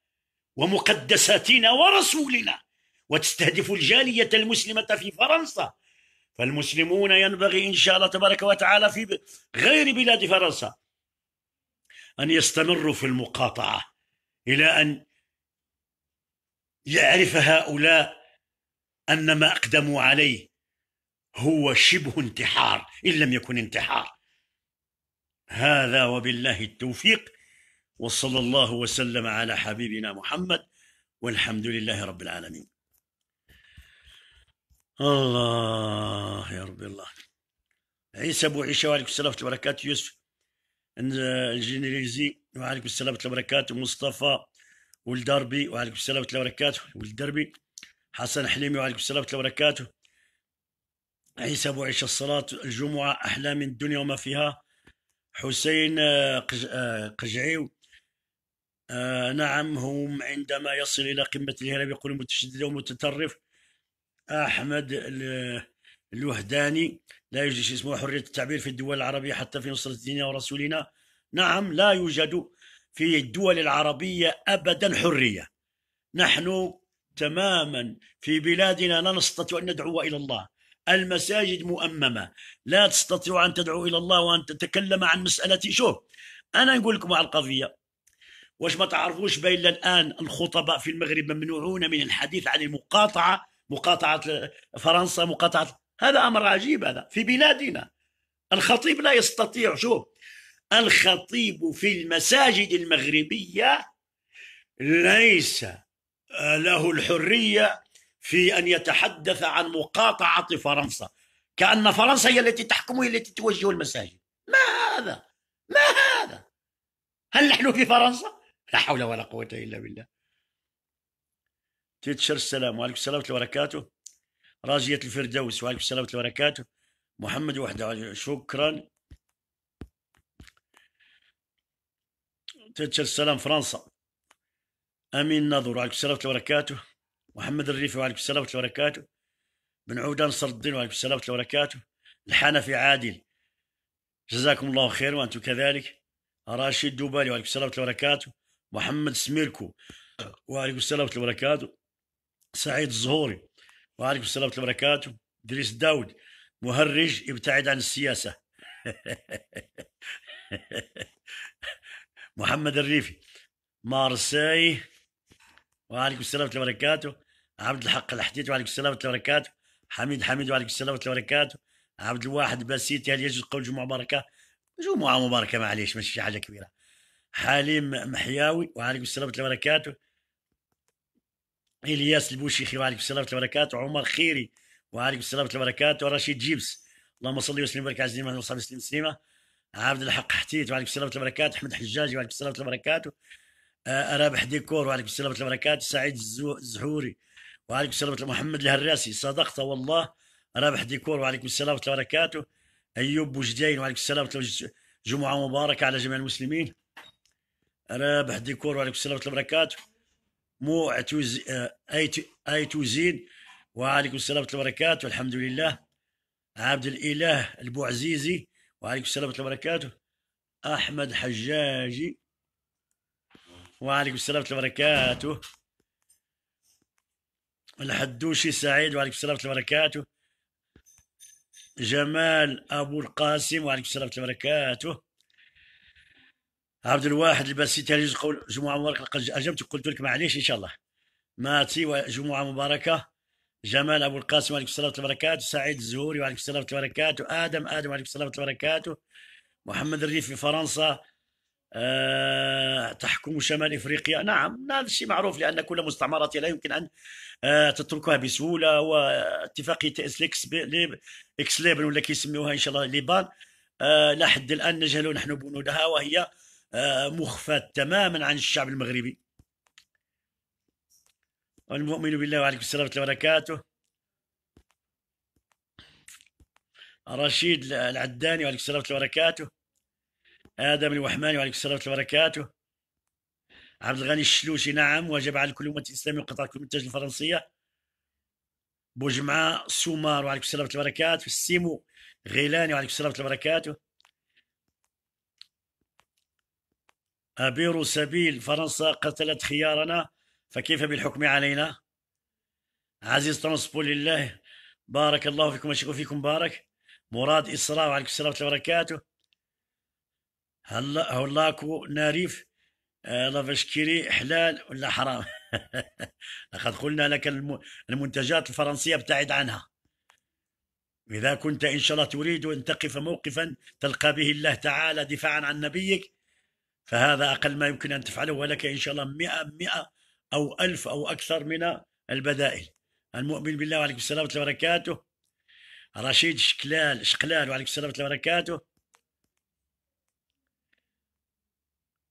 ومقدساتنا ورسولنا وتستهدف الجالية المسلمة في فرنسا فالمسلمون ينبغي إن شاء الله تبارك وتعالى في غير بلاد فرنسا ان يستمروا في المقاطعه الى ان يعرف هؤلاء ان ما اقدموا عليه هو شبه انتحار ان لم يكن انتحار هذا وبالله التوفيق وصلى الله وسلم على حبيبنا محمد والحمد لله رب العالمين الله يا رب الله عيسى ابو عيسى وعليكم السلام ورحمه الله وبركاته يوسف الجينيريزي وعليكم السلام ورحمه الله وبركاته مصطفى والدربي وعليكم السلام ورحمه الله وبركاته والدربي حسن حليمي وعليكم السلام ورحمه الله وبركاته عيسى ابو عيش الصلاه الجمعه من الدنيا وما فيها حسين آه، آه، قجعيو آه، نعم هم عندما يصل الى قمه الهرم يقول متشدد ومتطرف احمد الوهداني لا يوجد شيء اسمه حرية التعبير في الدول العربية حتى في نصرة ديننا ورسولنا نعم لا يوجد في الدول العربية أبدا حرية نحن تماما في بلادنا لا نستطيع أن ندعو إلى الله المساجد مؤممة لا تستطيع أن تدعو إلى الله وأن تتكلم عن مسألة شو أنا نقول لكم على القضية واش ما تعرفوش بين الآن الخطباء في المغرب ممنوعون من الحديث عن المقاطعة مقاطعة فرنسا مقاطعة هذا أمر عجيب هذا في بلادنا الخطيب لا يستطيع شوف الخطيب في المساجد المغربية ليس له الحرية في أن يتحدث عن مقاطعة فرنسا كأن فرنسا هي التي تحكم هي التي توجه المساجد ما هذا ما هذا هل نحن في فرنسا لا حول ولا قوة إلا بالله تيتشر السلام وعليكم السلام ورحمة الله وبركاته راجية الفردوس وعليكم السلام ورحمة وبركاته محمد وحدة شكرا تتشر السلام فرنسا أمين نظر وعليكم السلام ورحمة وبركاته محمد الريفي وعليكم السلام ورحمة وبركاته بن عودة نصر الدين وعليكم السلام ورحمة وبركاته الحنفي عادل جزاكم الله خير وأنتم كذلك راشد دوبالي وعليكم السلام ورحمة وبركاته محمد سميركو وعليكم السلام ورحمة وبركاته سعيد الزهوري وعليكم السلام ورحمه الله وبركاته ادريس داود مهرج ابتعد عن السياسه محمد الريفي مارساي وعليكم السلام ورحمه الله وبركاته عبد الحق الحديث وعليكم السلام ورحمه الله وبركاته حميد حميد وعليكم السلام ورحمه الله وبركاته عبد الواحد باسيتي هل يجوز قول جمعه مباركه جمعه مباركه معليش ماشي حاجه كبيره حليم محياوي وعليكم السلام ورحمه الله وبركاته الياس البوشيخي وعليكم السلام ورحمه الله وبركاته عمر خيري وعليكم السلام ورحمه الله وبركاته رشيد جيبس اللهم صل وسلم وبارك على سيدنا محمد وصحبه وسلم سليمه عبد الحق حتيت وعليكم السلام ورحمه الله وبركاته احمد حجاجي وعليكم السلام ورحمه الله وبركاته آه، رابح ديكور وعليكم السلام ورحمه الله وبركاته سعيد الزهوري وعليكم السلام ورحمه محمد الهراسي صدقت والله رابح ديكور وعليكم السلام ورحمه الله وبركاته ايوب بوجدين وعليكم السلام ورحمه الله جمعه مباركه على جميع المسلمين رابح ديكور وعليكم السلام ورحمه الله وبركاته مو اعتوز آه، اي توزين وعليكم السلام ورحمه الله وبركاته الحمد لله عبد الاله البوعزيزي وعليكم السلام ورحمه الله وبركاته احمد حجاجي وعليكم السلام ورحمه الله وبركاته الحدوشي سعيد وعليكم السلام ورحمه الله وبركاته جمال ابو القاسم وعليكم السلام ورحمه الله وبركاته عبد الواحد البسيتي يقول جمعه مباركه قد اجبت قلت لك معليش ان شاء الله ماتي وجمعه مباركه جمال ابو القاسم عليكم السلام والبركات سعيد الزهوري وعليكم السلام والبركات ادم ادم عليكم السلام والبركات محمد الريف في فرنسا أه تحكم شمال افريقيا نعم هذا الشيء معروف لان كل مستعمرات لا يمكن ان أه تتركها بسهوله واتفاقيه اكس اكس ليبن ولا كيسميوها ان شاء الله ليبان أه لا حد الان نجهل نحن بنودها وهي آه، مخفاة تماما عن الشعب المغربي والمؤمن بالله وعليكم السلام ورحمة وبركاته رشيد العداني وعليكم السلام ورحمة وبركاته آدم الوحماني وعليكم السلام ورحمة وبركاته عبد الغني الشلوشي نعم وجب على كل أمة الإسلام وقطع كل منتج الفرنسية بوجمعة سومار وعليكم السلام ورحمة الله وبركاته السيمو غيلاني وعليكم السلام ورحمة الله وبركاته أبير سبيل فرنسا قتلت خيارنا فكيف بالحكم علينا عزيز طرنسبو لله بارك الله فيكم أشكو فيكم بارك مراد إسراء وعليكم السلام ورحمة الله وبركاته هلا هلاكو ناريف آه، لا فشكري حلال ولا حرام لقد قلنا لك المنتجات الفرنسية ابتعد عنها إذا كنت إن شاء الله تريد أن تقف موقفا تلقى به الله تعالى دفاعا عن نبيك فهذا أقل ما يمكن أن تفعله ولك إن شاء الله مئة مئة أو ألف أو أكثر من البدائل المؤمن بالله وعليكم السلام ورحمة وبركاته رشيد شكلال شقلال وعليكم السلام ورحمة وبركاته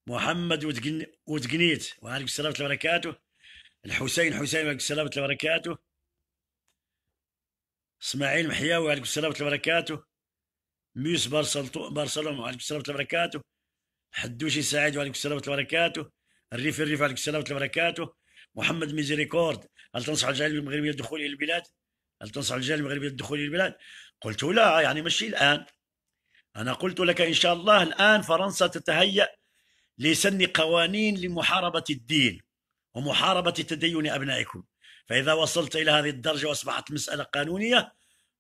محمد وتقن... وتقنيت وعليكم السلام ورحمة وبركاته الحسين حسين وعليكم السلام ورحمة وبركاته اسماعيل محياوي وعليكم السلام ورحمة وبركاته ميس برسلطو برسلوم وعليكم السلام ورحمة وبركاته حدوشي سعيد وعليكم السلام ورحمه الله وبركاته الريف الريف عليكم السلام ورحمه الله وبركاته محمد ميزيريكورد هل تنصح الجاليه المغربيه الدخول الى البلاد؟ هل تنصح الجاليه المغربيه الدخول الى البلاد؟ قلت لا يعني ماشي الان انا قلت لك ان شاء الله الان فرنسا تتهيأ لسن قوانين لمحاربه الدين ومحاربه تدين ابنائكم فاذا وصلت الى هذه الدرجه واصبحت مساله قانونيه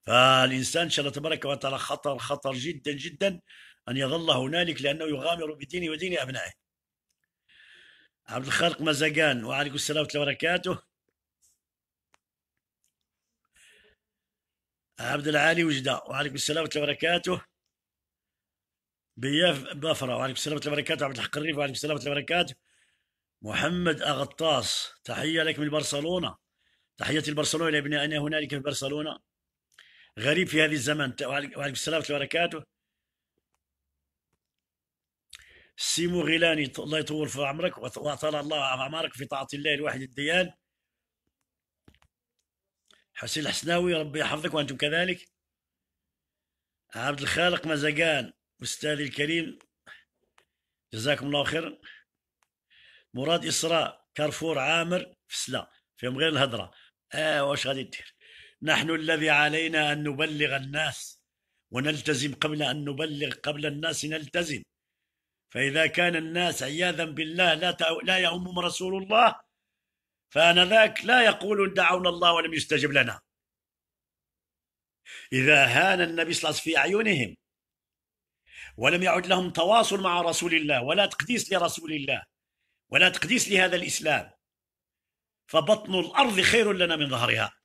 فالانسان ان شاء الله تبارك وتعالى خطر خطر جدا جدا أن يظل هنالك لأنه يغامر بدينه ودين أبنائه عبد الخالق مزقان وعليكم السلام وبركاته عبد العالي وجدة وعليكم السلام وبركاته بياف بافرة وعليكم السلام وبركاته عبد الحق الريف وعليكم السلام وبركاته محمد أغطاس تحية لك من برشلونة تحياتي لبرشلونة لأبنائنا هنالك في برشلونة غريب في هذه الزمن وعليكم السلام وبركاته سيمو غيلاني الله يطول في عمرك واطال الله عمرك في طاعه الله الواحد الديان حسين الحسناوي ربي يحفظك وانتم كذلك عبد الخالق مزقان استاذي الكريم جزاكم الله خيرا مراد اسراء كارفور عامر فسلا فيهم غير الهضره اه واش غادي دير نحن الذي علينا ان نبلغ الناس ونلتزم قبل ان نبلغ قبل الناس نلتزم فإذا كان الناس عياذا بالله لا لا يهمهم رسول الله فآنذاك لا يقولون دعونا الله ولم يستجب لنا إذا هان النبي صلى الله عليه وسلم في أعينهم ولم يعد لهم تواصل مع رسول الله ولا تقديس لرسول الله ولا تقديس لهذا الإسلام فبطن الأرض خير لنا من ظهرها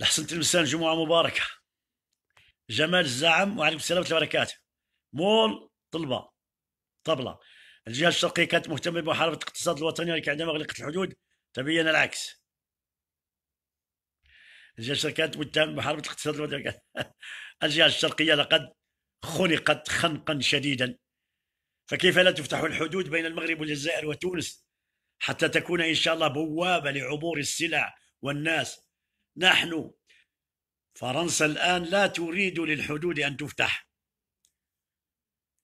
لحسنت المسان جمعة مباركة جمال الزعم وعليكم السلام ورحمة الله وبركاته مول طلبه طبله الجهه الشرقيه كانت مهتمه بمحاربه الاقتصاد الوطني ولكن عندما اغلقت الحدود تبين العكس الجهه الشرقيه كانت متهمه بمحاربه الاقتصاد الوطني الجهه الشرقيه لقد خنقت خنقا شديدا فكيف لا تفتح الحدود بين المغرب والجزائر وتونس حتى تكون ان شاء الله بوابه لعبور السلع والناس نحن فرنسا الان لا تريد للحدود ان تفتح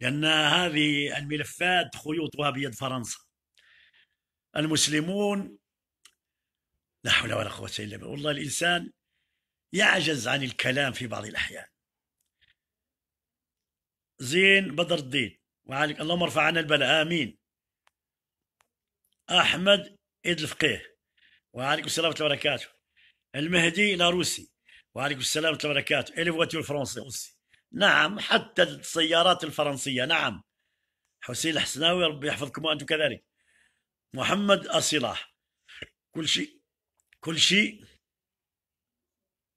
لأن هذه الملفات خيوطها بيد فرنسا المسلمون لا حول ولا قوة إلا بالله والله الإنسان يعجز عن الكلام في بعض الأحيان زين بدر الدين وعليك اللهم ارفع عنا البلاء آمين أحمد إيد الفقيه وعليكم السلام ورحمة الله وبركاته المهدي لاروسي وعليكم السلام ورحمة الله وبركاته إلي فواتور فرونسي نعم حتى السيارات الفرنسية نعم حسين الحسناوي ربي يحفظكم وأنتم كذلك محمد الصلاح كل شيء كل شيء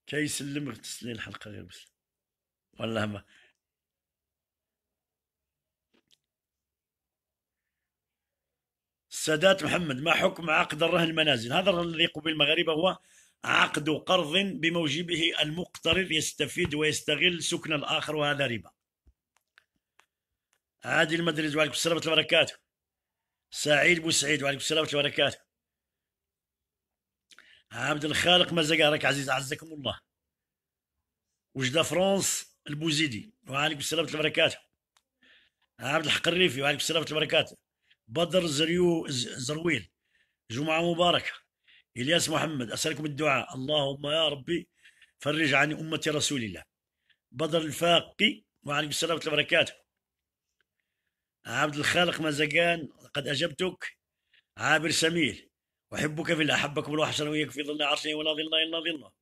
كيسلمك تسلي الحلقة غير بس والله ما السادات محمد ما حكم عقد الرهن المنازل هذا الذي به المغاربة هو عقد قرض بموجبه المقترض يستفيد ويستغل سكن الآخر وهذا ربا عادل المدرج وعليكم السلام ورحمة الله بو سعيد بوسعيد وعليكم السلام ورحمة الله وبركاته عبد الخالق راك عزيز عزكم الله وجدة فرنس البوزيدي وعليكم السلام ورحمة الله وبركاته عبد الحق الريفي وعليكم السلام ورحمة الله وبركاته بدر زريو زرويل جمعة مباركة الياس محمد اسالكم الدعاء اللهم يا ربي فرج عن امه رسول الله بدر الفاقي وعليكم السلام ورحمه الله وبركاته عبد الخالق مزقان قد اجبتك عابر سميل احبك في الله احبكم الله احسن وياك في ظل عرشه ولا ظل الا ظله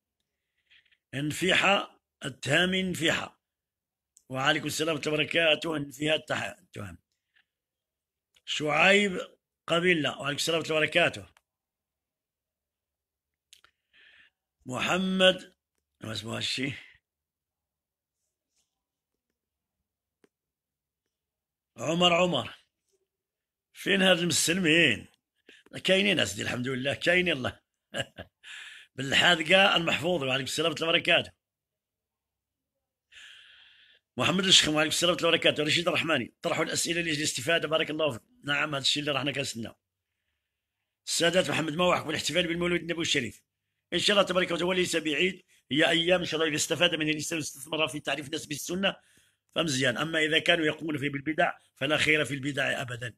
انفيحه التهام انفيحه وعليكم السلام ورحمه الله وبركاته انفيحة التهام شعيب قبيله وعليكم السلام ورحمه الله وبركاته محمد ما اسمه هالشي عمر عمر فين هاد المسلمين كاينين اسدي الحمد لله كاينين الله بالحاذقه المحفوظ وعليكم السلام ورحمه الله وبركاته محمد الشخم وعليكم السلام ورحمه الله وبركاته رشيد الرحماني طرحوا الاسئله لاجل الاستفاده بارك الله فيك نعم هذا الشيء اللي راحنا كنستناو السادات محمد ما وحق بالاحتفال بالمولود النبوي الشريف ان شاء الله تبارك وتعالى وليس بعيد هي ايام ان شاء الله اذا استفاد منها الانسان استثمر في تعريف الناس بالسنه فمزيان اما اذا كانوا يقولون فيه بالبدع فلا خير في البدع ابدا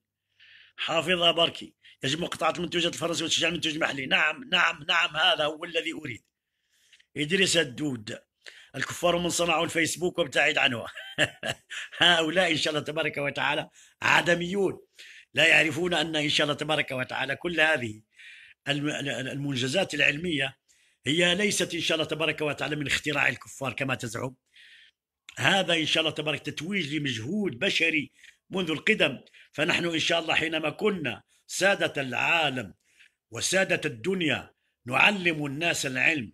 حافظها بركي يجب مقطعه المنتوجات الفرنسية وتشجيع المنتوج المحلي نعم نعم نعم هذا هو الذي أريد إدريس الدود الكفار من صنعوا الفيسبوك وابتعد عنه هؤلاء إن شاء الله تبارك وتعالى عدميون لا يعرفون أن إن شاء الله تبارك وتعالى كل هذه المنجزات العلمية هي ليست إن شاء الله تبارك وتعالى من اختراع الكفار كما تزعم هذا إن شاء الله تبارك تتويج لمجهود بشري منذ القدم فنحن إن شاء الله حينما كنا سادة العالم وسادة الدنيا نعلم الناس العلم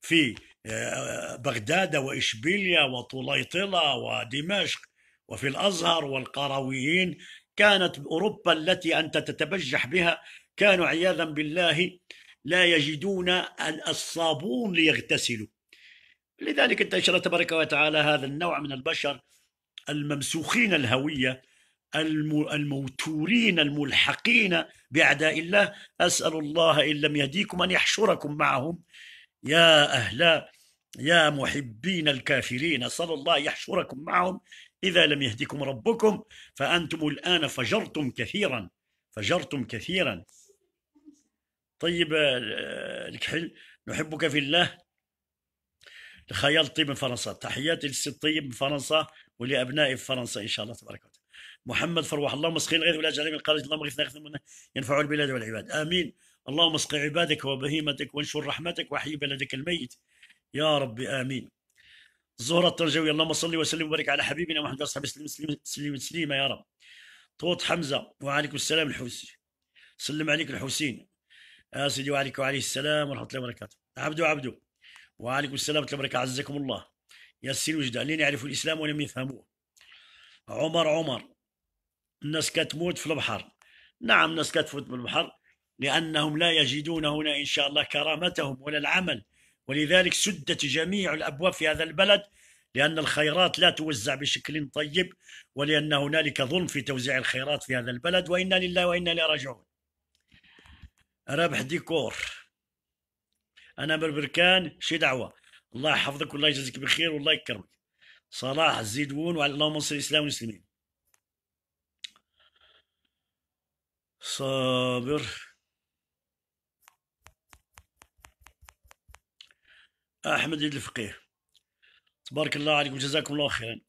في آه، بغداد واشبيليا وطليطلة ودمشق وفي الأزهر والقرويين كانت أوروبا التي أنت تتبجح بها كانوا عياذا بالله لا يجدون الصابون ليغتسلوا لذلك انت اشرت تبارك وتعالى هذا النوع من البشر الممسوخين الهويه الموتورين الملحقين باعداء الله اسال الله ان لم يهديكم ان يحشركم معهم يا اهل يا محبين الكافرين اسال الله يحشركم معهم اذا لم يهدكم ربكم فانتم الان فجرتم كثيرا فجرتم كثيرا طيب آه، آه، الكحل نحبك في الله الخيال الطيب من فرنسا تحياتي للسي الطيب من فرنسا ولابنائي في فرنسا ان شاء الله تبارك وتعالى محمد فروح اللهم اسقي الغيث ولا تجعل من قريه اللهم اغثنا اغثنا منه ينفع البلاد والعباد امين اللهم اسق عبادك وبهيمتك وانشر رحمتك واحيي بلدك الميت يا رب امين زهرة الترجوي اللهم صل وسلم وبارك على حبيبنا محمد وصحبه وسلم سليم يا رب طوط حمزة وعليكم السلام الحوسي سلم عليك الحسين سيدي وعليكم وعليه السلام ورحمه الله وبركاته عبدو عبدو وعليكم السلام ورحمه الله وبركاته عزكم الله يسير الوجده لين يعرفوا الاسلام ولم يفهموه عمر عمر الناس كتموت في البحر نعم الناس كتفوت في البحر لانهم لا يجدون هنا ان شاء الله كرامتهم ولا العمل ولذلك سدت جميع الابواب في هذا البلد لأن الخيرات لا توزع بشكل طيب ولأن هنالك ظلم في توزيع الخيرات في هذا البلد وإنا لله وإنا لراجعون راجعون رابح ديكور انا بربركان شي دعوه الله يحفظك والله يجازيك بخير والله يكرمك صلاح الزيدون وعلى اللهم صل الاسلام والمسلمين صابر احمد يد الفقيه تبارك الله عليكم جزاكم الله خيرا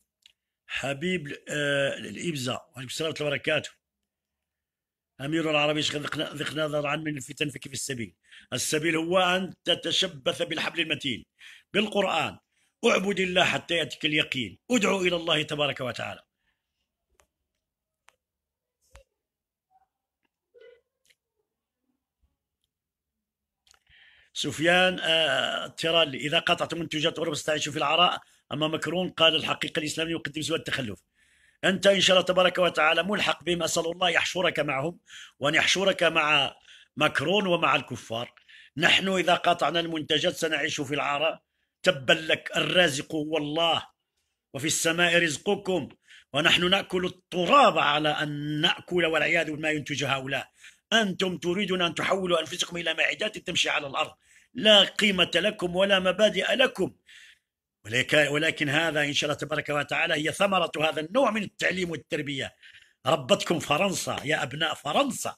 حبيب آه الابزه وعليكم السلام ورحمه الله وبركاته أمير العربي شيخ ذق نظر عن من الفتن كيف السبيل السبيل هو أن تتشبث بالحبل المتين بالقرآن اعبد الله حتى يأتيك اليقين ادعو إلى الله تبارك وتعالى سفيان التيرالي آه، إذا قطعت منتجات أوروبا ستعيش في العراء أما مكرون قال الحقيقة الإسلامية يقدم سوى التخلف أنت إن شاء الله تبارك وتعالى ملحق بهم أسأل الله يحشرك معهم وأن يحشرك مع مكرون ومع الكفار نحن إذا قاطعنا المنتجات سنعيش في العراء تبا لك الرازق هو الله وفي السماء رزقكم ونحن نأكل التراب على أن نأكل والعياذ ما ينتج هؤلاء أنتم تريدون أن تحولوا أنفسكم إلى معدات تمشي على الأرض لا قيمة لكم ولا مبادئ لكم ولكن هذا إن شاء الله تبارك وتعالى هي ثمرة هذا النوع من التعليم والتربية ربتكم فرنسا يا أبناء فرنسا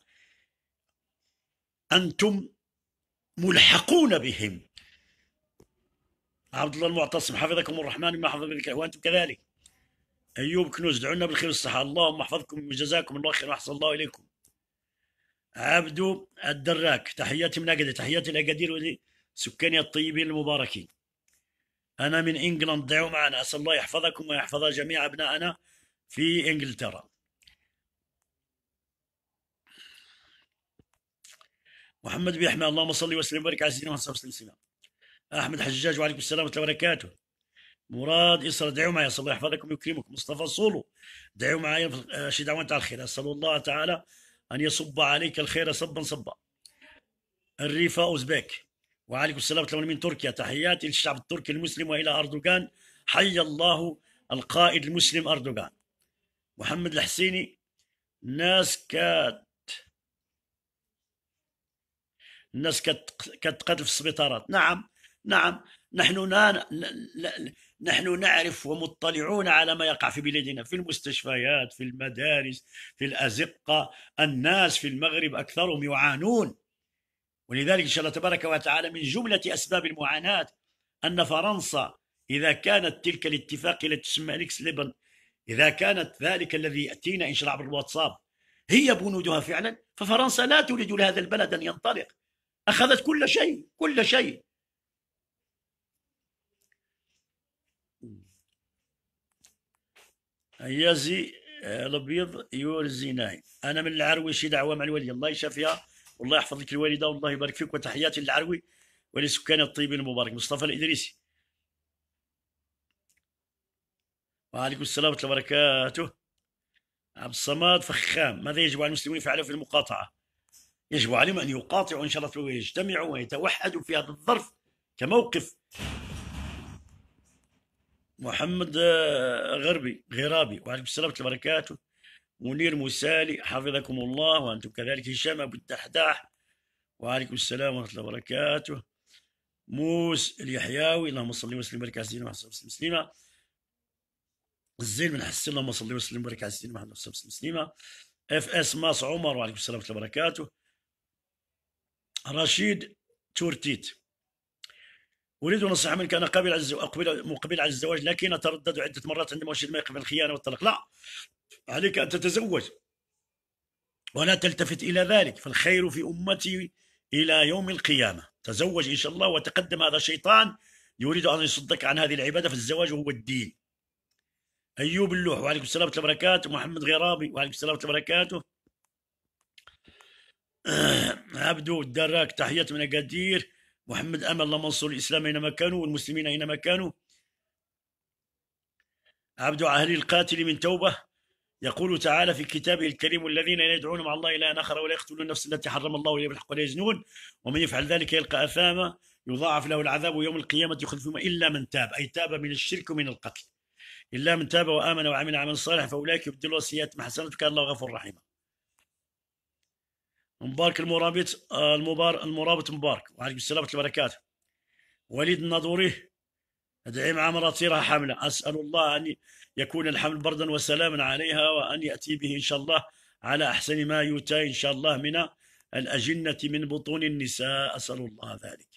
أنتم ملحقون بهم عبد الله المعتصم حفظكم الرحمن ما حفظ بك وانتم كذلك ايوب كنوز دعونا لنا بالخير والصحه اللهم احفظكم وجزاكم الله خير واحسن الله اليكم عبدو الدراك تحياتي من اقدر تحياتي لاقدير سكاني الطيبين المباركين أنا من إنجلند ضيعوا معنا أسأل الله يحفظكم ويحفظ جميع أبنائنا في إنجلترا محمد بن احمد اللهم صل وسلم وبارك على سيدنا محمد وسلم أحمد حجاج وعليكم السلام ورحمة الله وبركاته مراد اسر دعوا معي أسأل الله يحفظكم ويكرمكم مصطفى صولو دعوا معي أه، شي دعوة تاع الخير أسأل الله تعالى أن يصب عليك الخير صبا صبا الريفة اوزبك وعليكم السلام ورحمة من تركيا تحياتي للشعب التركي المسلم وإلى أردوغان حي الله القائد المسلم أردوغان محمد الحسيني ناس كات الناس كتقتل في السبيطارات نعم نعم نحن نا... نحن نعرف ومطلعون على ما يقع في بلادنا في المستشفيات في المدارس في الأزقة الناس في المغرب أكثرهم يعانون ولذلك إن شاء الله تبارك وتعالى من جملة أسباب المعاناة أن فرنسا إذا كانت تلك الاتفاق التي تسمى إكس ليبن إذا كانت ذلك الذي يأتينا إن شاء الله عبر الواتساب هي بنودها فعلا ففرنسا لا تريد لهذا البلد أن ينطلق أخذت كل شيء كل شيء يزي الابيض يورزيناي انا من العروشي دعوه مع الولي الله يشافيها والله يحفظ لك الوالده والله يبارك فيك وتحياتي للعروي ولسكان الطيبين المبارك مصطفى الادريسي وعليكم السلام ورحمه الله وبركاته عبد الصمد فخام ماذا يجب على المسلمين فعله في المقاطعه يجب عليهم ان يقاطعوا ان شاء الله ويجتمعوا ويتوحدوا في هذا الظرف كموقف محمد آه، غربي غرابي وعليكم السلام ورحمه الله وبركاته منير مسالي حفظكم الله وأنتم كذلك هشام أبو الدحداح وعليكم السلام ورحمة الله وبركاته موس اليحياوي اللهم صل وسلم وبارك على سيدنا محمد وسلم سليمة الزين بن حسين اللهم صل وسلم وبارك على سيدنا محمد وسلم سليمة اف اس ماس عمر وعليكم السلام ورحمة الله وبركاته رشيد تورتيت أريد أن أنصح منك أنا قابل على أقبل مقبل على الزواج لكن أتردد عدة مرات عندما أشهد ما يقبل الخيانة والطلاق لا عليك أن تتزوج ولا تلتفت إلى ذلك فالخير في أمتي إلى يوم القيامة تزوج إن شاء الله وتقدم هذا الشيطان يريد أن يصدك عن هذه العبادة في الزواج وهو الدين أيوب اللوح وعليكم السلام ورحمة وبركاته محمد غرابي وعليكم السلام ورحمة وبركاته عبدو الدراك تحيات من أكادير محمد أمل اللهم انصر الإسلام أينما كانوا والمسلمين أينما كانوا عبد عهلي القاتل من توبة يقول تعالى في كتابه الكريم الذين يدعون مع الله إلها آخر ولا يقتلون النفس التي حرم الله إلا بالحق ولا يزنون ومن يفعل ذلك يلقى أثاما يضاعف له العذاب يوم القيامة يخلفهما إلا من تاب أي تاب من الشرك ومن القتل إلا من تاب وآمن وعمل عملا صالحا فأولئك يبدل سيئاتهم حسنات كان الله غفور رحيما مبارك المرابط آه، المبار المرابط مبارك وعليكم السلام ورحمه البركات وليد الناظوري ادعي مع مراتي راه حامله اسال الله ان يكون الحمل بردا وسلاما عليها وان ياتي به ان شاء الله على احسن ما يؤتى ان شاء الله من الاجنه من بطون النساء اسال الله ذلك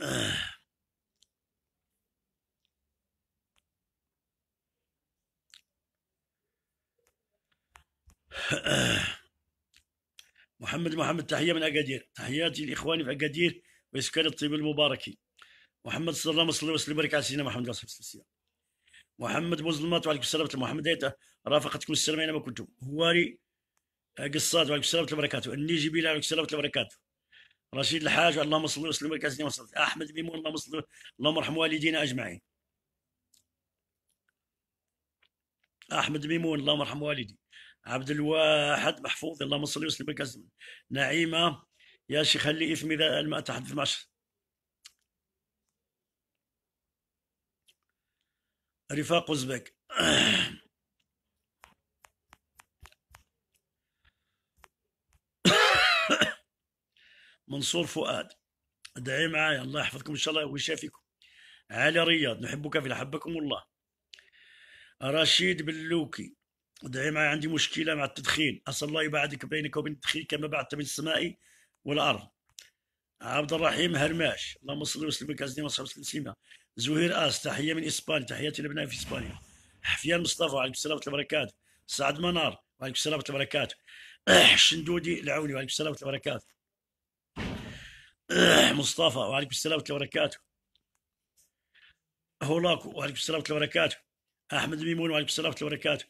آه. محمد محمد تحية من أكادير تحياتي لإخواني في أكادير وإسكان الطيب المباركي محمد صلى الله عليه وسلم وبارك على سيدنا محمد قاسم وسلم محمد مظلمات وعليكم السلام ورحمة محمد رافقتكم السلام أينما كنتم هواري آه، قصات وعليكم السلام ورحمة وبركاته النيجي بلال وعليكم السلام ورحمة الله رشيد الحاج اللهم صل وسلم وبارك على سيدنا محمد أحمد ميمون اللهم صل اللهم ارحم والدينا أجمعين أحمد ميمون اللهم ارحم والدي عبد الواحد محفوظ اللهم صل وسلم وكرم نعيمه يا شيخ خلي اسمي اذا الماء تحت في رفاق اوزبك منصور فؤاد ادعي معايا الله يحفظكم ان شاء الله ويشافيكم علي رياض نحبك في حبكم الله رشيد بلوكي دائما عندي مشكلة مع التدخين اسال الله يبعدك بينك وبين التدخين كما بعدت بين السماء والأرض عبد الرحيم هرماش اللهم صل وسلم على سيدنا وصحبه وسلم زهير اس تحيه من اسبانيا تحياتي لابنائي في اسبانيا حفيان مصطفى وعليكم السلام ورحمه البركات سعد منار وعليكم السلام ورحمه البركات شندودي العوني وعليكم السلام ورحمه البركات مصطفى وعليكم السلام ورحمه البركات هولاكو وعليكم السلام ورحمه البركات احمد ميمون وعليكم السلام ورحمه البركات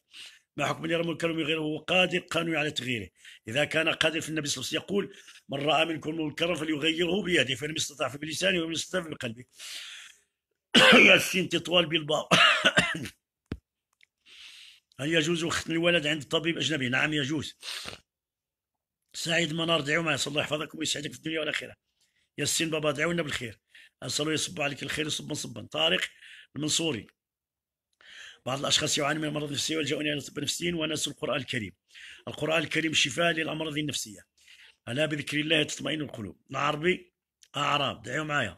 ما حكم اللي يرى منكرا غيره وهو قادر قانوني على تغييره اذا كان قادر في النبي صلى الله عليه وسلم يقول من راى منكم منكرا فليغيره بيده فان استطاع فبلسانه ومن استطاع بقلبه ياسين تطوال بالباء هل يجوز ختم الولد عند طبيب اجنبي نعم يجوز سعيد منار دعوا معي الله يحفظكم ويسعدك في الدنيا والاخره ياسين بابا دعونا بالخير اسال الله يصب عليك الخير صبا صبا طارق المنصوري بعض الأشخاص يعاني من أمراض نفسية يلجؤون إلى الطب النفسي ونسوا القرآن الكريم القرآن الكريم شفاء للأمراض النفسية ألا بذكر الله تطمئن القلوب العربي أعراب دعوا معايا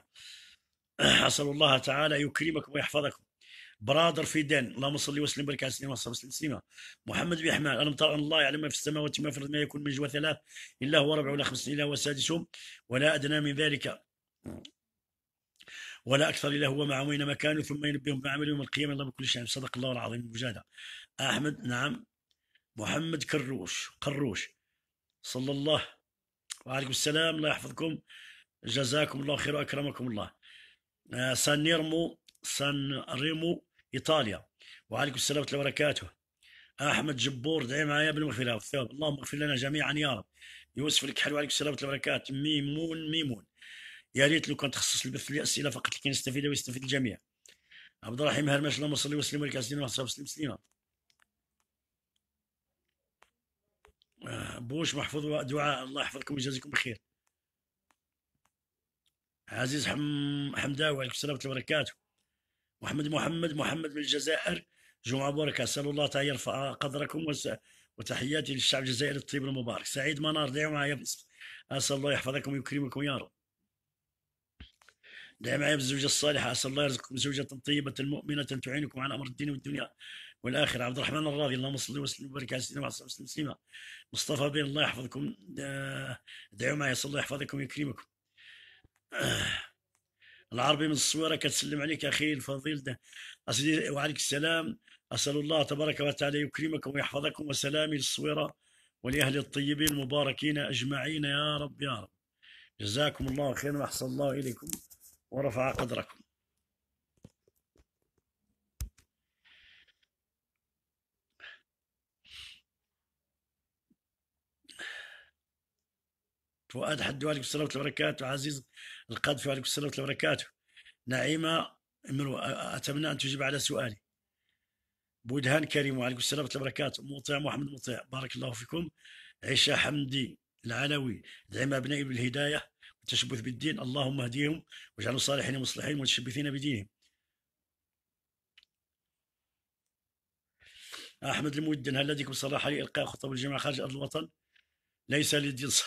أسأل الله تعالى يكرمكم ويحفظكم برادر في دين اللهم صل وسلم وبارك على سيدنا وصحبه سيدنا محمد بن احمد الم ترى ان الله يعلم ما في السماوات ما في الارض ما يكون من جوا ثلاث الا هو ربع ولا خمس الا هو سادسهم ولا ادنى من ذلك ولا اكثر الا هو معهم اينما كانوا ثم ينبئهم بعمل يوم القيامه الله بكل شيء نعم، صدق الله العظيم المجاهد احمد نعم محمد كروش قروش صلى الله وعليكم السلام الله يحفظكم جزاكم الله خير واكرمكم الله آه، سان نيرمو سان ريمو ايطاليا وعليكم السلام ورحمه وبركاته احمد جبور دعي معايا بالمغفره والثواب اللهم اغفر لنا جميعا يا رب يوسف الكحل وعليكم السلام ورحمه وبركاته ميمون ميمون يا ريت لو كان تخصص البث الاسئله فقط لكي نستفيد ويستفيد الجميع عبد الرحيم هرمش اللهم صل وسلم على سيدنا محمد صلى وسلم عليه بوش محفوظ دعاء الله يحفظكم ويجازيكم بخير عزيز حم... حمداوي عليكم السلام ورحمه وبركاته محمد محمد محمد من الجزائر جمعه بركة اسال الله تعالى يرفع قدركم وس... وتحياتي للشعب الجزائري الطيب المبارك سعيد منار دعوا معايا اسال الله يحفظكم ويكرمكم يا رب دعي معي بالزوجة الصالحة أسأل الله يرزقكم زوجة طيبة مؤمنة تعينكم على أمر الدين والدنيا والآخرة عبد الرحمن الراضي اللهم صل وسلم وبارك على سيدنا محمد صلى الله مصطفى بين الله يحفظكم آه، دعوا معي أسأل الله يحفظكم ويكرمكم آه، العربي من الصويرة كتسلم عليك أخي الفضيل ده أسدي وعليك السلام أسأل الله تبارك وتعالى يكرمكم ويحفظكم وسلامي للصويرة ولأهل الطيبين المباركين أجمعين يا رب يا رب جزاكم الله خيرا وأحسن الله إليكم ورفع قدركم فؤاد حدو عليكم السلام ورحمة وبركاته عزيز القذفي وعليكم السلام ورحمة وبركاته نعيمة أتمنى أن تجيب على سؤالي بودهان كريم وعليكم السلام ورحمة وبركاته مطيع محمد مطيع بارك الله فيكم عيشة حمدي العلوي دعيمه أبنائي بالهداية التشبث بالدين اللهم اهديهم واجعلهم صالحين مصلحين متشبثين بدينهم أحمد المودن هل لديكم صلاح لإلقاء خطب الجماعة خارج أرض الوطن؟ ليس لدي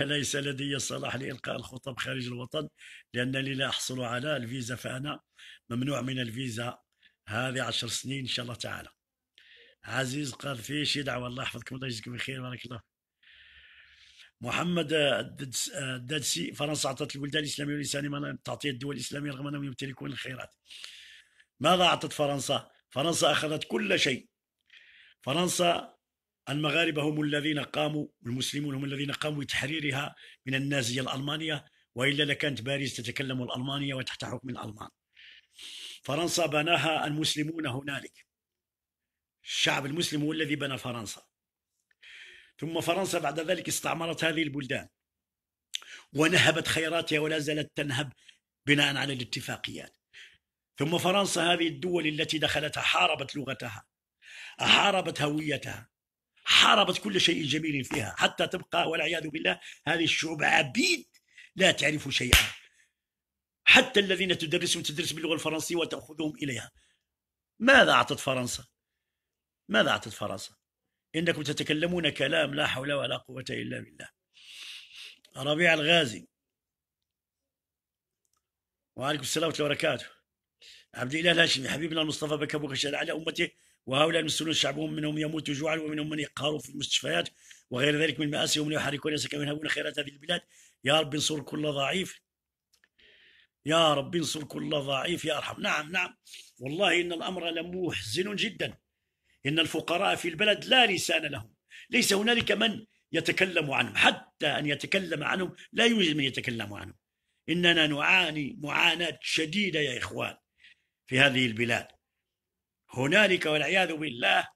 ليس لدي صلاح لإلقاء الخطب خارج الوطن لأنني لا أحصل على الفيزا فأنا ممنوع من الفيزا هذه عشر سنين إن شاء الله تعالى عزيز قال في شي دعوة الله يحفظكم الله يجزيكم بخير بارك الله محمد الدادسي فرنسا أعطت البلدان الإسلامية ولسان منام تعطي الدول الإسلامية رغم أنهم يمتلكون الخيرات ماذا أعطت فرنسا؟ فرنسا أخذت كل شيء فرنسا المغاربة هم الذين قاموا المسلمون هم الذين قاموا بتحريرها من النازية الألمانية وإلا لكانت باريس تتكلم الألمانية وتحت حكم الألمان فرنسا بناها المسلمون هنالك الشعب المسلم هو الذي بنى فرنسا ثم فرنسا بعد ذلك استعمرت هذه البلدان ونهبت خيراتها ولا زالت تنهب بناء على الاتفاقيات ثم فرنسا هذه الدول التي دخلتها حاربت لغتها حاربت هويتها حاربت كل شيء جميل فيها حتى تبقى والعياذ بالله هذه الشعوب عبيد لا تعرف شيئا حتى الذين تدرسهم تدرس باللغه الفرنسيه وتاخذهم اليها ماذا اعطت فرنسا؟ ماذا اعطت فرنسا؟ إنكم تتكلمون كلام لا حول ولا قوة إلا بالله ربيع الغازي وعليكم السلام ورحمة الله وبركاته عبد الإله الهاشمي حبيبنا المصطفى بك أبوك شهد على أمته وهؤلاء المسلمون شعبهم منهم يموت جوعا ومنهم من يقهر في المستشفيات وغير ذلك من مآسيهم يحركون كما ويهبون خيرات هذه البلاد يا رب انصر كل ضعيف يا رب انصر كل ضعيف يا ارحم نعم نعم والله ان الامر لمحزن جدا إن الفقراء في البلد لا لسان لهم ليس هنالك من يتكلم عنهم حتى أن يتكلم عنهم لا يوجد من يتكلم عنهم إننا نعاني معاناة شديدة يا إخوان في هذه البلاد هنالك والعياذ بالله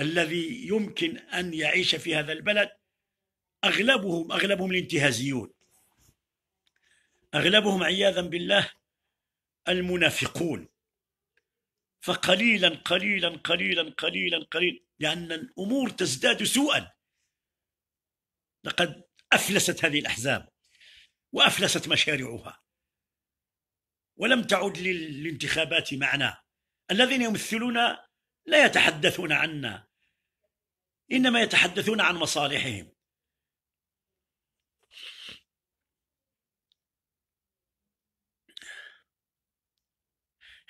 الذي يمكن أن يعيش في هذا البلد أغلبهم أغلبهم الانتهازيون أغلبهم عياذا بالله المنافقون فقليلا قليلا قليلا قليلا قليلا لأن الأمور تزداد سوءا لقد أفلست هذه الأحزاب وأفلست مشاريعها ولم تعد للانتخابات معنى الذين يمثلون لا يتحدثون عنا إنما يتحدثون عن مصالحهم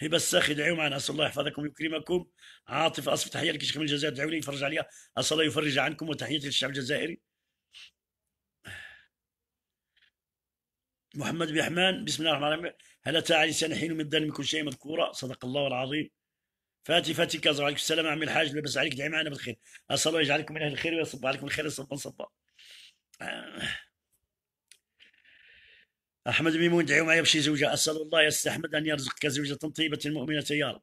هبه الساخي دعيوا معنا اسال الله يحفظكم ويكرمكم عاطف اصف تحيه لك من الجزائر دعوا لي يفرج عليها اسال الله يفرج عنكم وتحياتي للشعب الجزائري محمد بن حمان بسم الله الرحمن الرحيم هل تعالى لسان حين من من كل شيء مذكورة صدق الله العظيم فاتي فاتي كازا وعليكم السلام عمي الحاج لبس عليك دعي معنا بالخير اسال الله يجعلكم من اهل الخير ويصب عليكم الخير صبا صبا أحمد ميمون دعيوا معايا بشي زوجة أسأل الله يا سي أحمد أن يرزقك زوجة طيبة مؤمنة يا رب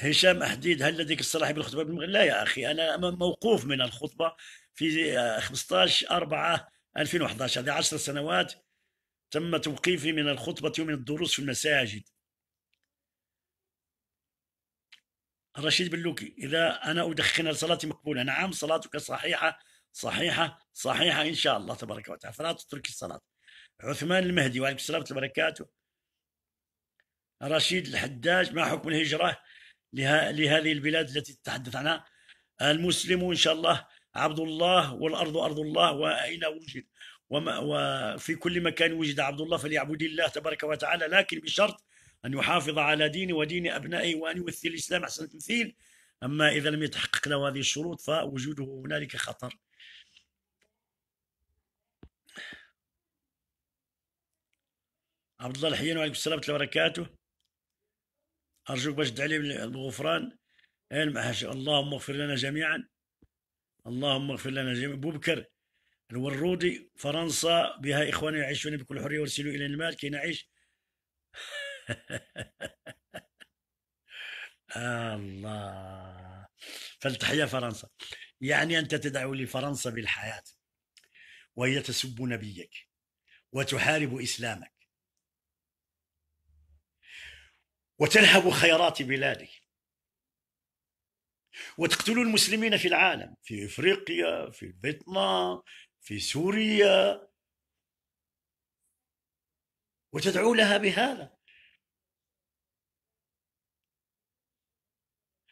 هشام أحديد هل لديك الصلاح بالخطبة بالمغرب؟ لا يا أخي أنا موقوف من الخطبة في 15 4 2011 هذه 10 سنوات تم توقيفي من الخطبة ومن الدروس في المساجد رشيد بلوكي إذا أنا أدخن صلاتي مقبولة نعم صلاتك صحيحة صحيحه صحيحه ان شاء الله تبارك وتعالى فلا تترك الصلاه عثمان المهدي وعليكم السلام وبركاته رشيد الحداج ما حكم الهجره لها لهذه البلاد التي تتحدث عنها المسلم ان شاء الله عبد الله والارض ارض الله واين وجد وما وفي كل مكان وجد عبد الله فليعبد الله تبارك وتعالى لكن بشرط ان يحافظ على دينه ودين ابنائه وان يمثل الاسلام احسن تمثيل اما اذا لم يتحقق له هذه الشروط فوجوده هنالك خطر عبد الله الحيان وعليكم السلام ورحمه الله وبركاته ارجوك باش تدعي لي بالغفران المحاشي اللهم اغفر لنا جميعا اللهم اغفر لنا جميعا ابو بكر الورودي فرنسا بها اخواني يعيشون بكل حريه وارسلوا الى المال كي نعيش الله فالتحية فرنسا يعني انت تدعو لفرنسا بالحياه وهي تسب نبيك وتحارب اسلامك وتلهب خيرات بلادي وتقتل المسلمين في العالم في افريقيا في فيتنام في سوريا وتدعو لها بهذا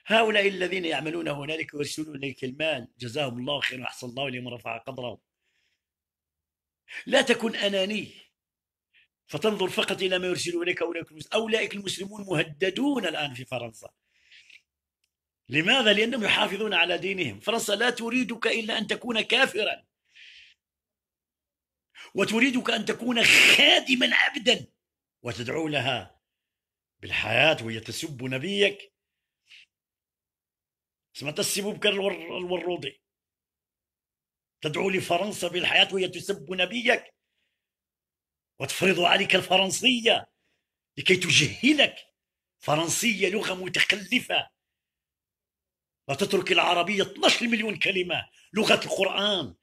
هؤلاء الذين يعملون هنالك ويرسلون اليك المال جزاهم الله خيرا واحسن الله اليهم ورفع قدرهم لا تكن اناني فتنظر فقط إلى ما يرسل إليك أولئك المسلمون أولئك المسلمون مهددون الآن في فرنسا لماذا؟ لأنهم يحافظون على دينهم فرنسا لا تريدك إلا أن تكون كافرا وتريدك أن تكون خادما عبدا وتدعو لها بالحياة وهي تسب نبيك سمعت تسب بكر الورودي تدعو لفرنسا بالحياة وهي تسب نبيك وتفرض عليك الفرنسية لكي تجهلك فرنسية لغة متخلفة وتترك العربية 12 مليون كلمة لغة القرآن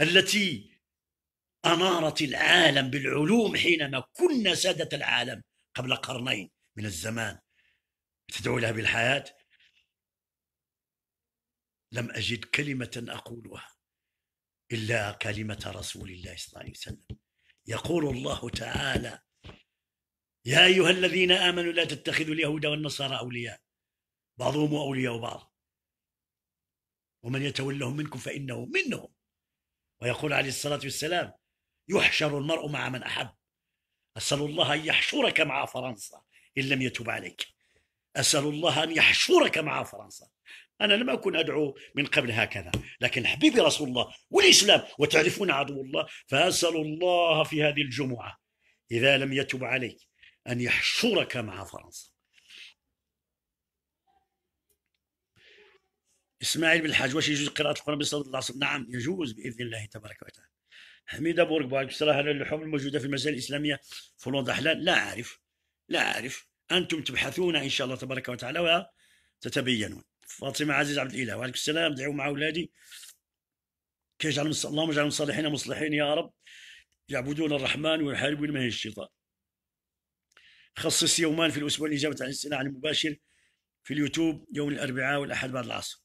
التي أنارت العالم بالعلوم حينما كنا سادة العالم قبل قرنين من الزمان تدعو لها بالحياة لم أجد كلمة أقولها إلا كلمة رسول الله صلى الله عليه وسلم يقول الله تعالى يا أيها الذين آمنوا لا تتخذوا اليهود والنصارى أولياء بعضهم أولياء بعض ومن يتولهم منكم فإنه منهم ويقول عليه الصلاة والسلام يحشر المرء مع من أحب أسأل الله أن يحشرك مع فرنسا إن لم يتوب عليك أسأل الله أن يحشرك مع فرنسا أنا لم أكن أدعو من قبل هكذا لكن حبيبي رسول الله والإسلام وتعرفون عدو الله فأسأل الله في هذه الجمعة إذا لم يتب عليك أن يحشرك مع فرنسا إسماعيل بالحاج واش يجوز قراءة القرآن بصلاة العصر؟ نعم يجوز بإذن الله تبارك وتعالى حميدة بورقباك بصراحة هل اللحوم الموجودة في المسائل الإسلامية فلون دحلان لا أعرف لا أعرف أنتم تبحثون إن شاء الله تبارك وتعالى وتتبينون فاطمه عزيز عبد الاله وعليكم السلام دعوا مع اولادي كيجعلهم اللهم اجعلهم صالحين مصلحين يا رب يعبدون الرحمن ويحاربون من الشيطان خصص يومان في الاسبوع الاجابه عن الاستماع المباشر في اليوتيوب يوم الاربعاء والاحد بعد العصر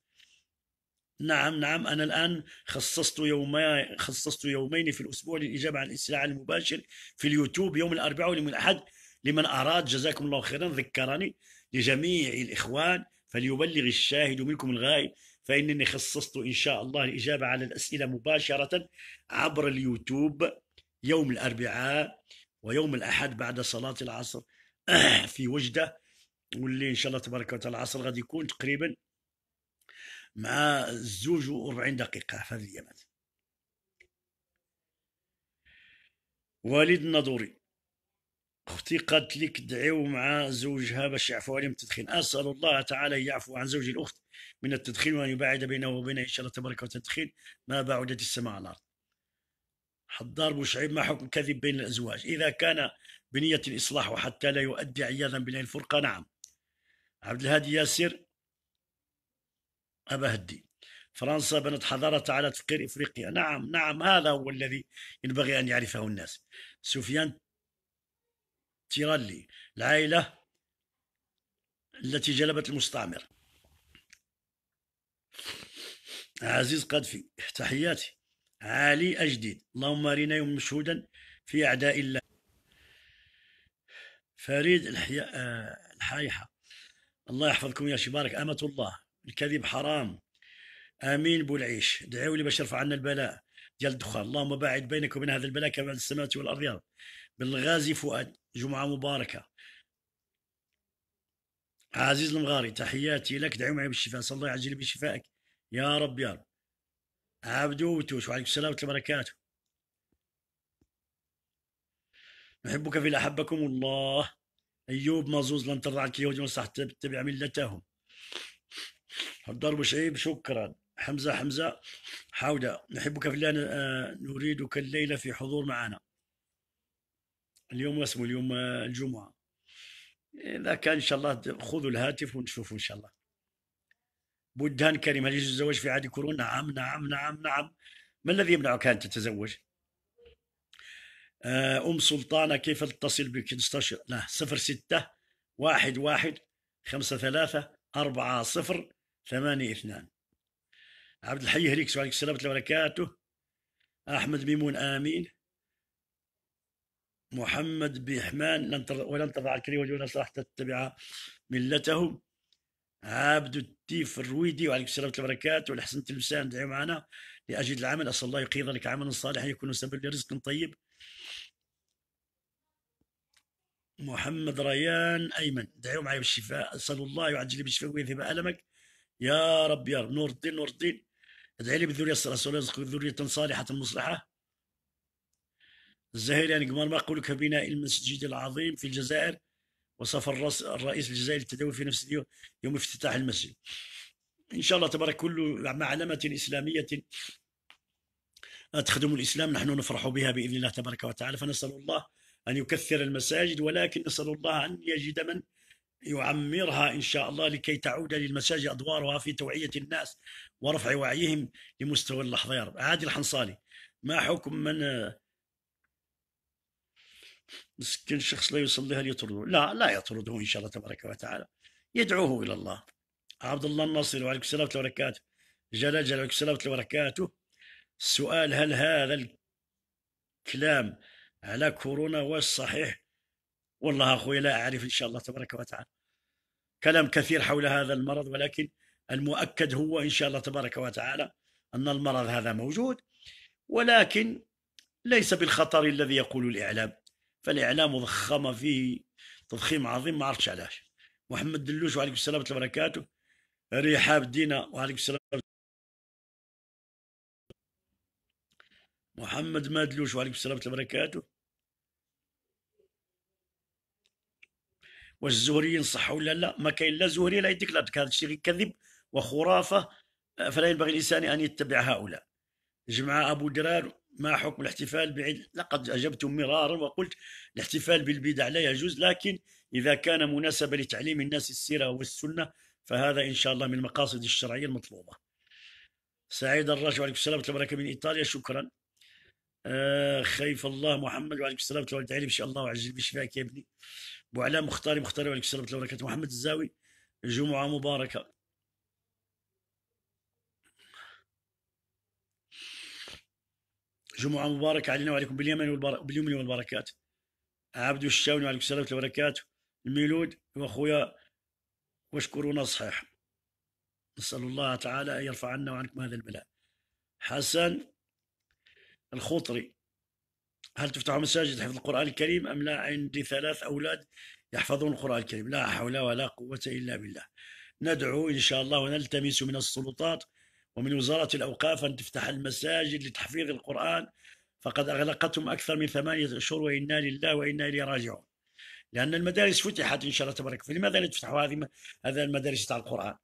نعم نعم أنا الآن خصصت يومي خصصت يومين في الأسبوع للإجابة عن الاستماع المباشر في اليوتيوب يوم الأربعاء ويوم الأحد لمن أراد جزاكم الله خيرا ذكرني لجميع الإخوان فليبلغ الشاهد منكم الغائب فإنني خصصت إن شاء الله الإجابة على الأسئلة مباشرة عبر اليوتيوب يوم الأربعاء ويوم الأحد بعد صلاة العصر في وجدة واللي إن شاء الله تبارك وتعالى العصر غادي يكون تقريبا مع الزوج وأربعين دقيقة في هذه اليمن وليد الناظوري اختي قالت لك دعيو مع زوجها باش يعفو عليه من التدخين اسال الله تعالى ان يعفو عن زوج الاخت من التدخين وان يباعد بينه وبين ان شاء الله تبارك وتعالى التدخين ما بعدت السماء على الارض حضار بوشعيب ما حكم كذب بين الازواج اذا كان بنيه الاصلاح وحتى لا يؤدي عياذا بالله الفرقه نعم عبد الهادي ياسر ابا هدي فرنسا بنت حضارة على تفكير إفريقيا نعم نعم هذا هو الذي ينبغي أن يعرفه الناس سفيان تيرالي العائلة التي جلبت المستعمر عزيز قدفي تحياتي علي أجديد اللهم أرنا يوم مشهودا في أعداء الله فريد الحي... آه، الحايحة الله يحفظكم يا شبارك أمة الله الكذب حرام امين بولعيش دعوا لي باش يرفع عنا البلاء ديال الدخان اللهم باعد بينك وبين هذا البلاء كما السماوات والارض بالغازي فؤاد جمعة مباركة عزيز المغاري تحياتي لك دعي معي بالشفاء صلى الله يعجل بشفائك يا رب يا رب عبدو وتوش وعليكم السلام ورحمة وبركاته نحبك في أحبكم الله أيوب مزوز لن ترضى عنك يهود صح تتبع ملتهم الضرب شعيب شكرا حمزة حمزة حاودة نحبك في الله آه، نريدك الليلة في حضور معنا اليوم واسمه اليوم الجمعه اذا كان ان شاء الله خذوا الهاتف ونشوفوا ان شاء الله بودان كريم هل يجوز الزواج في عهد كورونا نعم نعم نعم نعم ما الذي يمنعك ان تتزوج؟ آه، ام سلطانه كيف تتصل بك؟ تستشير لا 06 واحد واحد خمسة ثلاثة أربعة صفر ثمانية اثنان عبد الحي هريك وعليكم السلام ورحمة الله وبركاته أحمد ميمون آمين محمد بإحمان لن ولن تضع الكريوج والنصر حتى تتبع ملته عبد التيف الرويدي وعليكم السلام ورحمة البركات والحسن تلمسان دعي معنا لأجل العمل أسأل الله يقيض لك عملا صالحا يكون سبب لرزق طيب محمد ريان أيمن دعي معي بالشفاء أسأل الله يعجل بالشفاء ويذهب ألمك يا رب يا رب نور الدين نور الدين ادعي لي بالذرية الصالحة الله يرزقك ذرية صالحة مصلحة الزهيري يعني قبل ما أقول لك بناء المسجد العظيم في الجزائر وصف الرئيس الجزائري للتداوي في نفس اليوم يوم افتتاح المسجد إن شاء الله تبارك كل علامة إسلامية تخدم الإسلام نحن نفرح بها بإذن الله تبارك وتعالى فنسأل الله أن يكثر المساجد ولكن نسأل الله أن يجد من يعمرها إن شاء الله لكي تعود للمساجد أدوارها في توعية الناس ورفع وعيهم لمستوى اللحظه يا رب عادل الحنصالي ما حكم من مسكين الشخص لا يصليها ليطرده لا لا يطرده إن شاء الله تبارك وتعالى يدعوه إلى الله عبد الله الناصر وعليكم السلام ورحمة الله وبركاته جل جل وعليكم السلام ورحمة الله وبركاته السؤال هل هذا الكلام على كورونا هو الصحيح والله أخوي لا أعرف إن شاء الله تبارك وتعالى كلام كثير حول هذا المرض ولكن المؤكد هو إن شاء الله تبارك وتعالى أن المرض هذا موجود ولكن ليس بالخطر الذي يقول الإعلام فالاعلام ضخم فيه تضخيم عظيم ما عرفتش علاش محمد دلوش وعليكم السلام ورحمه وبركاته رحاب دينا وعليكم السلام محمد مادلوش وعليكم السلام ورحمه وبركاته واش الزهريين صح ولا لا ما كاين لا زهري لا يديك لا هذا الشيء كذب وخرافه فلا ينبغي الانسان ان يتبع هؤلاء جمع ابو درار ما حكم الاحتفال بعيد لقد أجبتم مرارا وقلت الاحتفال بالبدع لا يجوز لكن إذا كان مناسبة لتعليم الناس السيرة والسنة فهذا إن شاء الله من المقاصد الشرعية المطلوبة سعيد الراجع وعليكم السلام وبركة من إيطاليا شكرا آه خيف الله محمد وعليكم السلام ورحمة الله إن شاء الله وعجل بشفائك يا ابني وعلى مختاري مختاري وعليكم السلام ورحمة محمد الزاوي جمعة مباركة جمعة مباركة علينا وعليكم باليمن وباليمن والبركات عبد الشاوني وعليكم السلام والبركات الميلود واخويا واشكرونا صحيح نسأل الله تعالى أن يرفع عنا وعنكم هذا البلاء حسن الخطري هل تفتح مساجد حفظ القرآن الكريم أم لا عندي ثلاث أولاد يحفظون القرآن الكريم لا حول ولا قوة إلا بالله ندعو إن شاء الله ونلتمس من السلطات ومن وزارة الأوقاف أن تفتح المساجد لتحفيظ القرآن فقد أغلقتهم أكثر من ثمانية أشهر وإنا لله وإنا إليه راجعون لأن المدارس فتحت إن شاء الله تبارك فلماذا لا تفتحوا هذه هذا المدارس تاع القرآن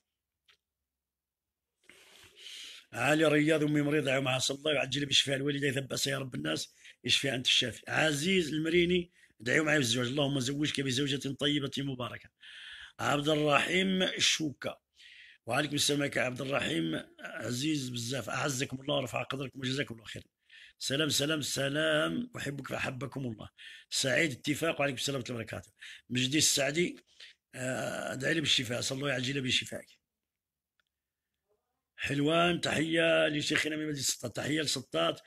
علي رياض امي مريضه معها صلى الله يعجل بشفاء الوالده يثبسها يا رب الناس يشفي انت الشافي عزيز المريني ادعيوا معي بالزواج اللهم زوجك بزوجه طيبه مباركه عبد الرحيم شوكه وعليكم السلام يا عبد الرحيم عزيز بزاف اعزكم الله ورفع قدركم وجزاكم الله خير سلام سلام سلام احبك فاحبكم الله سعيد اتفاق وعليكم السلام ورحمه الله وبركاته مجدي السعدي ادعي آه، لي بالشفاء اسال الله يعجل بشفائك حلوان تحيه لشيخنا من مجلس السلطات تحيه للسلطات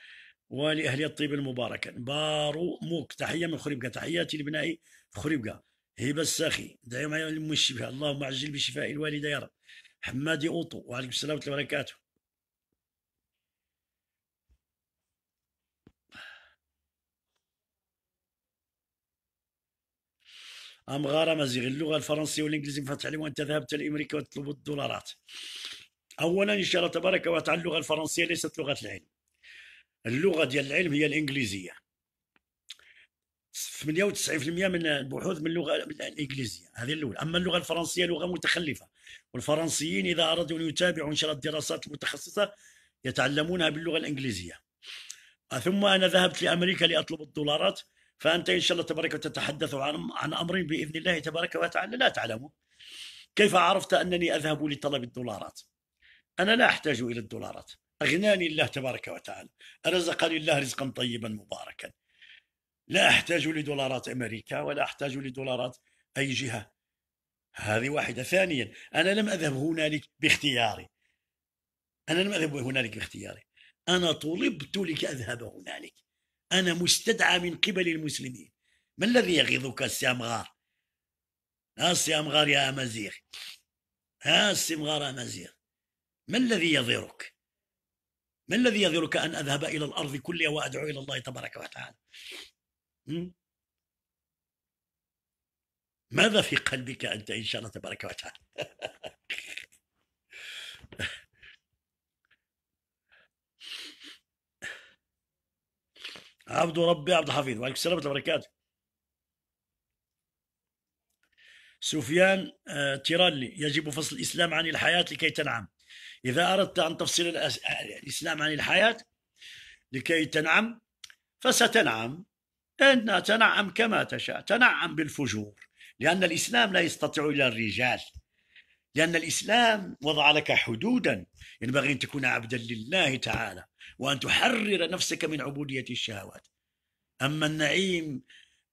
ولاهل الطيب المباركه بارو موك تحيه من خريبكه تحياتي لابنائي في خريبكه هبه الساخي دعي معي الشفاء اللهم عجل بشفاء الوالده يا رب حمادي اوطو وعليكم السلام ورحمه الله وبركاته ام غرام زيغ اللغه الفرنسيه والانجليزيه مفتح لي وانت ذهبت لامريكا وتطلب الدولارات اولا ان شاء الله تبارك وتعالى اللغه الفرنسيه ليست لغه العلم اللغه ديال العلم هي الانجليزيه 98% من البحوث من اللغه الانجليزيه هذه الاولى اما اللغه الفرنسيه لغه متخلفه والفرنسيين إذا أرادوا أن يتابعوا إنشاء الدراسات المتخصصة يتعلمونها باللغة الإنجليزية آه، ثم أنا ذهبت لأمريكا لأطلب الدولارات فأنت إن شاء الله تبارك وتتحدث عن, عن أمر بإذن الله تبارك وتعالى لا تعلمه كيف عرفت أنني أذهب لطلب الدولارات أنا لا أحتاج إلى الدولارات أغناني الله تبارك وتعالى رزقني الله رزقا طيبا مباركا لا أحتاج لدولارات أمريكا ولا أحتاج لدولارات أي جهة هذه واحدة ثانيا أنا لم أذهب هنالك باختياري أنا لم أذهب هنالك باختياري أنا طلبت لك أذهب هنالك أنا مستدعى من قبل المسلمين ما الذي يغيظك السامغار ها السامغار يا أمازيغ ها السمغار أمازيغ ما الذي يضرك ما الذي يضرك أن أذهب إلى الأرض كلها وأدعو إلى الله تبارك وتعالى ماذا في قلبك أنت إن شاء الله تبارك وتعالى عبد ربي عبد الحفيظ وعليكم السلام ورحمة الله وبركاته سفيان آه، تيرالي يجب فصل الإسلام عن الحياة لكي تنعم إذا أردت أن تفصل الإسلام عن الحياة لكي تنعم فستنعم أن تنعم كما تشاء تنعم بالفجور لأن الإسلام لا يستطيع إلا الرجال لأن الإسلام وضع لك حدودا يعني ينبغي أن تكون عبدا لله تعالى وأن تحرر نفسك من عبودية الشهوات أما النعيم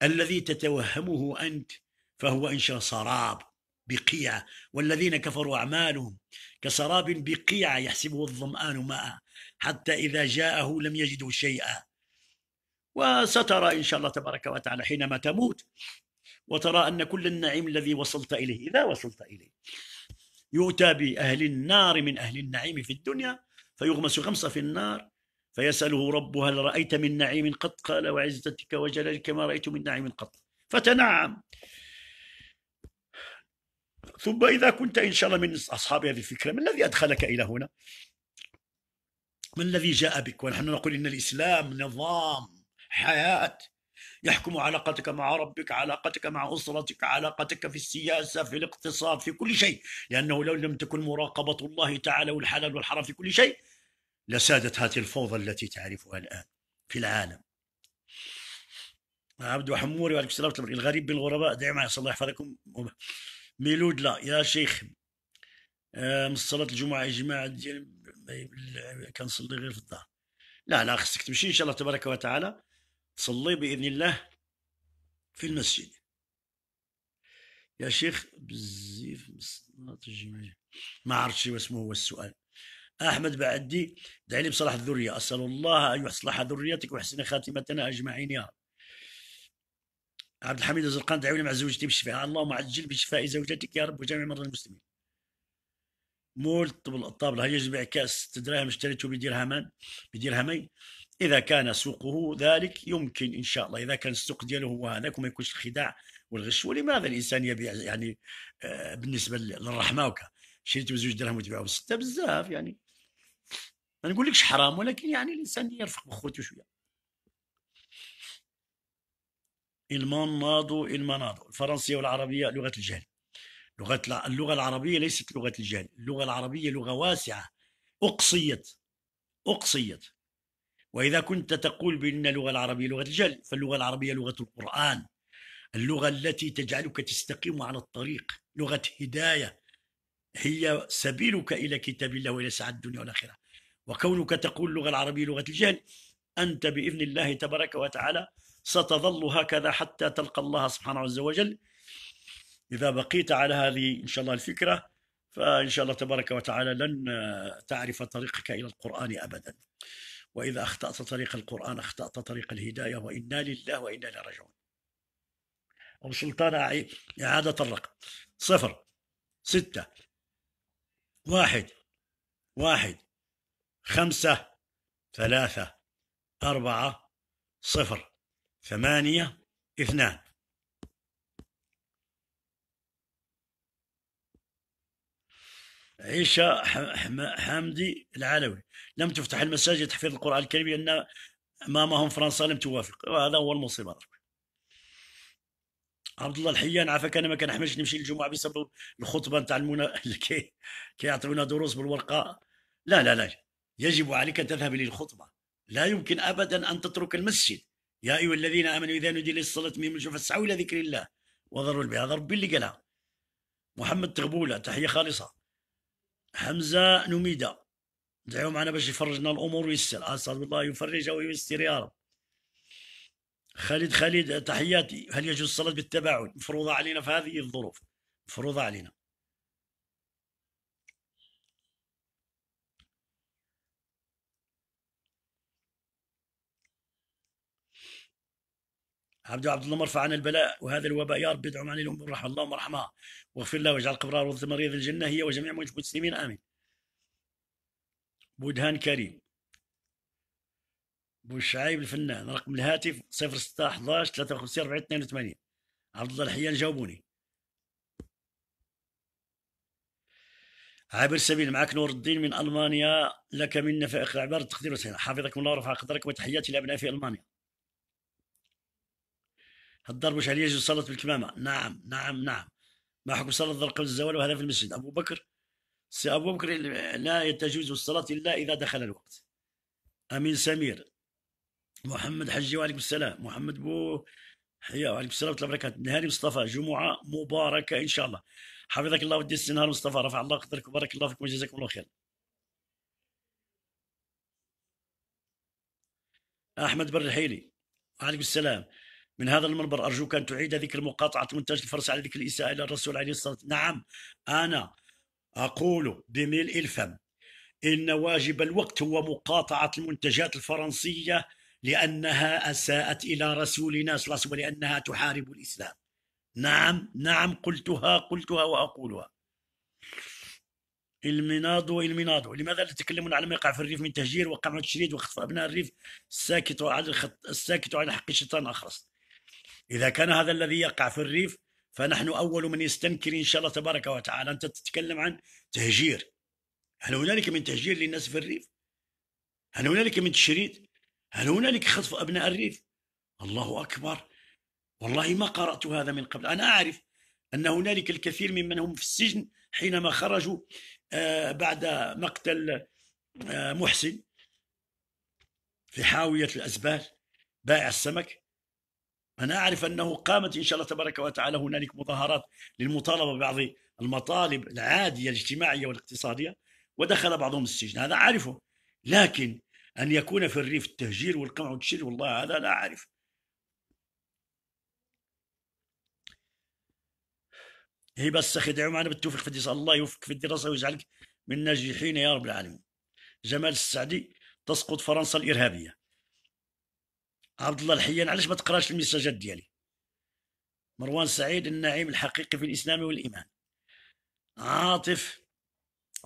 الذي تتوهمه أنت فهو إن شاء سراب بقيعة والذين كفروا أعمالهم كسراب بقيعة يحسبه الظمآن ماء حتى إذا جاءه لم يجدوا شيئا وسترى إن شاء الله تبارك وتعالى حينما تموت وترى أن كل النعيم الذي وصلت إليه إذا وصلت إليه يؤتى بأهل النار من أهل النعيم في الدنيا فيغمس خمسة في النار فيسأله ربه هل رأيت من نعيم قط قال وعزتك وجلالك ما رأيت من نعيم قط فتنعم ثم إذا كنت إن شاء الله من أصحاب هذه الفكرة ما الذي أدخلك إلى هنا ما الذي جاء بك ونحن نقول إن الإسلام نظام حياة يحكم علاقتك مع ربك علاقتك مع أسرتك علاقتك في السياسة في الاقتصاد في كل شيء لأنه لو لم تكن مراقبة الله تعالى والحلال والحرام في كل شيء لسادت هذه الفوضى التي تعرفها الآن في العالم عبد حموري وعليكم السلام ورحمة الغريب بالغرباء دعي عسى الله يحفظكم ميلود لا يا شيخ آه، من صلاة الجمعة إجماع كان كنصلي غير في الدار لا لا خصك تمشي إن شاء الله تبارك وتعالى تصلي باذن الله في المسجد يا شيخ بزيف ما عرفتش اسمه هو السؤال احمد بعدي دعي لي بصلاح الذريه اسال الله ان يصلح ذريتك ويحسن خاتمتنا اجمعين يا رب عبد الحميد الزرقان دعي لي مع زوجتي بالشفاء اللهم عجل بشفاء زوجتك يا رب وجميع مرضى المسلمين مول طب الطابله هي جميع كاس دراهم اشتريته بدرهمان بدرهمين اذا كان سوقه ذلك يمكن ان شاء الله اذا كان السوق دياله هو هذاك وما يكونش الخداع والغش ولماذا الانسان يبيع يعني آه، بالنسبه للرحمه وكا شريت بزوج درهم وتبيعوا بسته بزاف يعني ما نقولكش حرام ولكن يعني الانسان يرفق بخوته شويه المناض المناض الفرنسية والعربية لغة الجهل لغة اللغة العربية ليست لغة الجهل اللغة العربية لغة واسعة أقصيت أقصيت وإذا كنت تقول بأن اللغة العربية لغة الجهل فاللغة العربية لغة القرآن اللغة التي تجعلك تستقيم على الطريق لغة هداية هي سبيلك إلى كتاب الله وإلى سعادة الدنيا والآخرة وكونك تقول اللغة العربية لغة الجهل أنت بإذن الله تبارك وتعالى ستظل هكذا حتى تلقى الله سبحانه عز وجل إذا بقيت على هذه إن شاء الله الفكرة فإن شاء الله تبارك وتعالى لن تعرف طريقك إلى القرآن أبدا وإذا أخطأت طريق القرآن أخطأت طريق الهداية وإنا لله وإنا لراجعون أو سلطان إعادة الرقم صفر ستة واحد واحد خمسة ثلاثة أربعة صفر ثمانية اثنان عيشة حمدي العلوي لم تفتح المساجد تحفيظ القرآن الكريم لأن أمامهم فرنسا لم توافق وهذا هو المصيبة عبد الله الحيان عافاك انا ما كنحملش نمشي للجمعه بسبب الخطبه نتاع المنا كي كيعطيونا دروس بالورقه لا لا لا يجب عليك ان تذهب للخطبه لا يمكن ابدا ان تترك المسجد يا ايها الذين امنوا اذا نودي للصلاه من الجمعه فاسعوا الى ذكر الله وذروا البيع هذا ربي اللي قالها محمد تغبوله تحيه خالصه حمزه نميده دعوا معنا باش يفرجنا الامور ويسر آه، اسال الله يفرجها ويسر يا رب خالد خالد تحياتي هل يجوز الصلاه بالتباعد مفروضه علينا في هذه الظروف مفروضه علينا عبد عبد الله مرفع عن البلاء وهذا الوباء يا رب ادعم لهم بالرحمه اللهم ارحمها واغفر له واجعل قبرها روضه مريض الجنه هي وجميع موت المسلمين امين بودهان كريم بو شعيب الفنان رقم الهاتف 06 11 53 40 82 عبد الله الحيان جاوبوني عابر سبيل معك نور الدين من المانيا لك منا فائق عبارة تقدير حفظكم الله ورفع قدرك وتحياتي لابنائي في المانيا الضرب عليه يجوز الصلاة بالكمامة نعم نعم نعم ما حكم صلاة الضرب قبل الزوال وهذا في المسجد أبو بكر سي أبو بكر لا يتجوز الصلاة إلا إذا دخل الوقت أمين سمير محمد حجي وعليكم السلام محمد بو حيا وعليكم السلام ورحمة الله وبركاته نهاري مصطفى جمعة مباركة إن شاء الله حفظك الله ودي نهار مصطفى رفع الله قدرك وبارك الله فيكم وجزاكم الله خير أحمد بر الحيلي وعليكم السلام من هذا المنبر أرجوك أن تعيد ذكر مقاطعة منتج الفرس على ذكر الإساءة إلى الرسول عليه الصلاة والسلام نعم أنا أقول بملء الفم إن واجب الوقت هو مقاطعة المنتجات الفرنسية لأنها أساءت إلى رسولنا صلى الله عليه وسلم ولأنها تحارب الإسلام نعم نعم قلتها قلتها وأقولها المينادو المينادو لماذا لا تتكلمون على ما يقع في الريف من تهجير وقمع تشريد وخطف أبناء الريف الساكت على الخط... الساكت على حق الشيطان أخرس إذا كان هذا الذي يقع في الريف فنحن أول من يستنكر إن شاء الله تبارك وتعالى أنت تتكلم عن تهجير هل هنالك من تهجير للناس في الريف؟ هل هنالك من تشريد؟ هل هنالك خطف أبناء الريف؟ الله أكبر والله ما قرأت هذا من قبل أنا أعرف أن هنالك الكثير ممن هم في السجن حينما خرجوا آه، بعد مقتل آه، محسن في حاوية الأزبال بائع السمك أنا أعرف أنه قامت إن شاء الله تبارك وتعالى هنالك مظاهرات للمطالبة ببعض المطالب العادية الاجتماعية والاقتصادية ودخل بعضهم السجن هذا أعرفه لكن أن يكون في الريف التهجير والقمع والتشريد والله هذا لا أعرف هبة أخي دعوا معنا بالتوفيق في الدراسة الله يوفقك في الدراسة ويجعلك من الناجحين يا رب العالمين جمال السعدي تسقط فرنسا الإرهابية عبد الله الحيان علاش ما تقراش المساجات ديالي مروان سعيد النعيم الحقيقي في الاسلام والايمان عاطف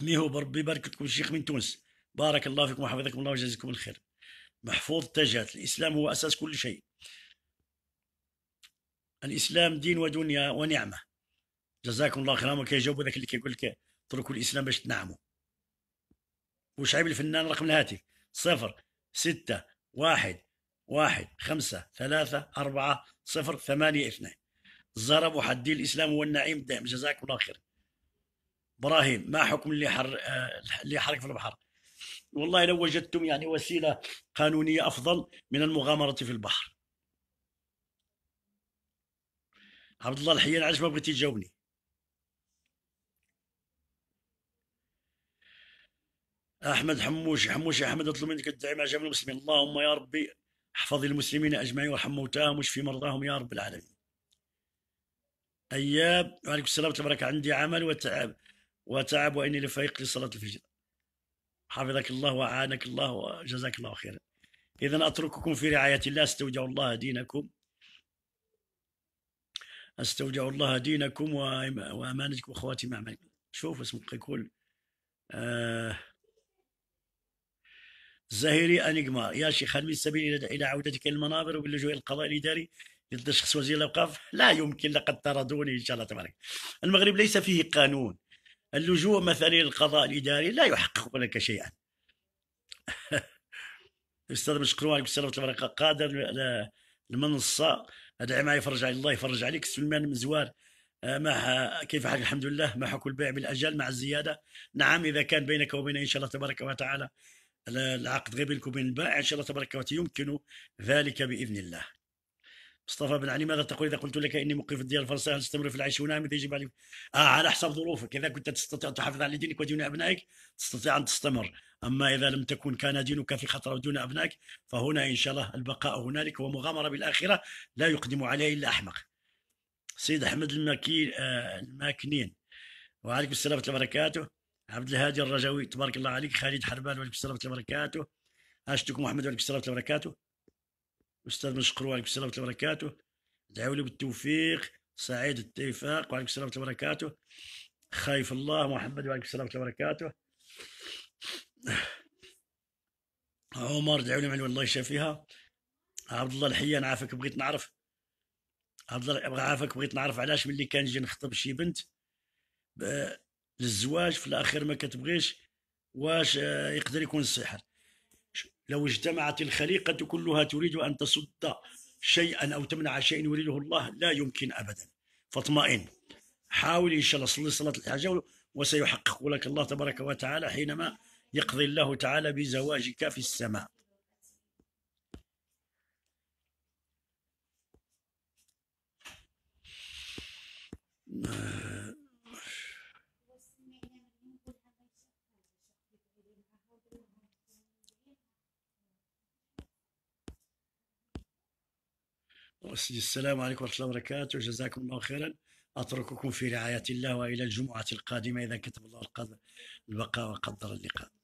ميهو بربي يبارك لكم الشيخ من تونس بارك الله فيكم وحفظكم الله وجزاكم الخير محفوظ تجات الاسلام هو اساس كل شيء الاسلام دين ودنيا ونعمه جزاكم الله خيرا وكيجاوبوا ذاك اللي كيقول لك اتركوا الاسلام باش تنعموا وشعيب الفنان رقم الهاتف صفر ستة واحد واحد خمسة ثلاثة أربعة صفر ثمانية اثنين ضربوا حدي الإسلام والنعيم دائم جزاكم الله خير إبراهيم ما حكم اللي حر اللي حرك في البحر والله لو وجدتم يعني وسيلة قانونية أفضل من المغامرة في البحر عبد الله الحيان علاش ما بغيتي تجاوبني احمد حموش حموش احمد اطلب منك الدعم مع جميع المسلمين اللهم يا ربي احفظ المسلمين أجمعين وارحم موتاهم واشفي مرضاهم يا رب العالمين أياب وعليكم السلام تبارك عندي عمل وتعب وتعب وإني لفيق لصلاة الفجر حفظك الله وأعانك الله وجزاك الله خيرا إذا أترككم في رعاية الله استودع الله دينكم استودع الله دينكم وامانتكم واخواتي مع شوف اسمك يقول آه زهيري أنيغما يا شيخ هل من سبيل إلى عودتك الى المنابر وباللجوء القضاء الإداري ضد شخص وزير الأوقاف لا يمكن لقد طردوني إن شاء الله تبارك المغرب ليس فيه قانون اللجوء مثلا للقضاء الإداري لا يحقق لك شيئا استاذ مشكور عليكم السلام تبارك قادر المنصه ادعي معي فرج على الله يفرج عليك سلمان مزوار آه، مع كيف حالك الحمد لله ما حكم البيع بالاجل مع الزياده نعم اذا كان بينك وبين ان شاء الله تبارك وتعالى العقد غير بينكم وبين البائع ان شاء الله تبارك وتعالى يمكن ذلك باذن الله مصطفى بن علي ماذا تقول اذا قلت لك اني مقيم في الديار الفرنسيه هل تستمر في العيش هنا ماذا يجب علي آه على حسب ظروفك اذا كنت تستطيع ان تحافظ على دينك ودين ابنائك تستطيع ان تستمر اما اذا لم تكن كان دينك في خطر ودون ابنائك فهنا ان شاء الله البقاء هنالك ومغامره بالاخره لا يقدم عليها الا احمق سيد احمد المكي آه الماكنين وعليكم السلام ورحمه الله وبركاته عبد الهادي الرجوي تبارك الله عليك خالد حربان وعليكم السلام ورحمه الله وبركاته اشتوك محمد وعليكم السلام ورحمه الله وبركاته استاذ مشكور وعليكم السلام ورحمه الله وبركاته دعوا لي بالتوفيق سعيد التيفاق وعليكم السلام ورحمه الله وبركاته خايف الله محمد وعليكم السلام ورحمه الله وبركاته عمر دعوا لي معلومه الله يشافيها عبد الله الحيان عافاك بغيت نعرف عبد الله عافاك بغيت نعرف علاش ملي كان نجي نخطب شي بنت للزواج في الاخير ما كتبغيش واش آه، يقدر يكون السحر لو اجتمعت الخليقة كلها تريد أن تصد شيئا أو تمنع شيئا يريده الله لا يمكن أبدا فاطمئن حاول إن شاء الله صلي صلاة الحاجة وسيحقق لك الله تبارك وتعالى حينما يقضي الله تعالى بزواجك في السماء آه. السلام عليكم ورحمة الله وبركاته جزاكم الله خيرا أترككم في رعاية الله وإلى الجمعة القادمة إذا كتب الله البقاء وقدر اللقاء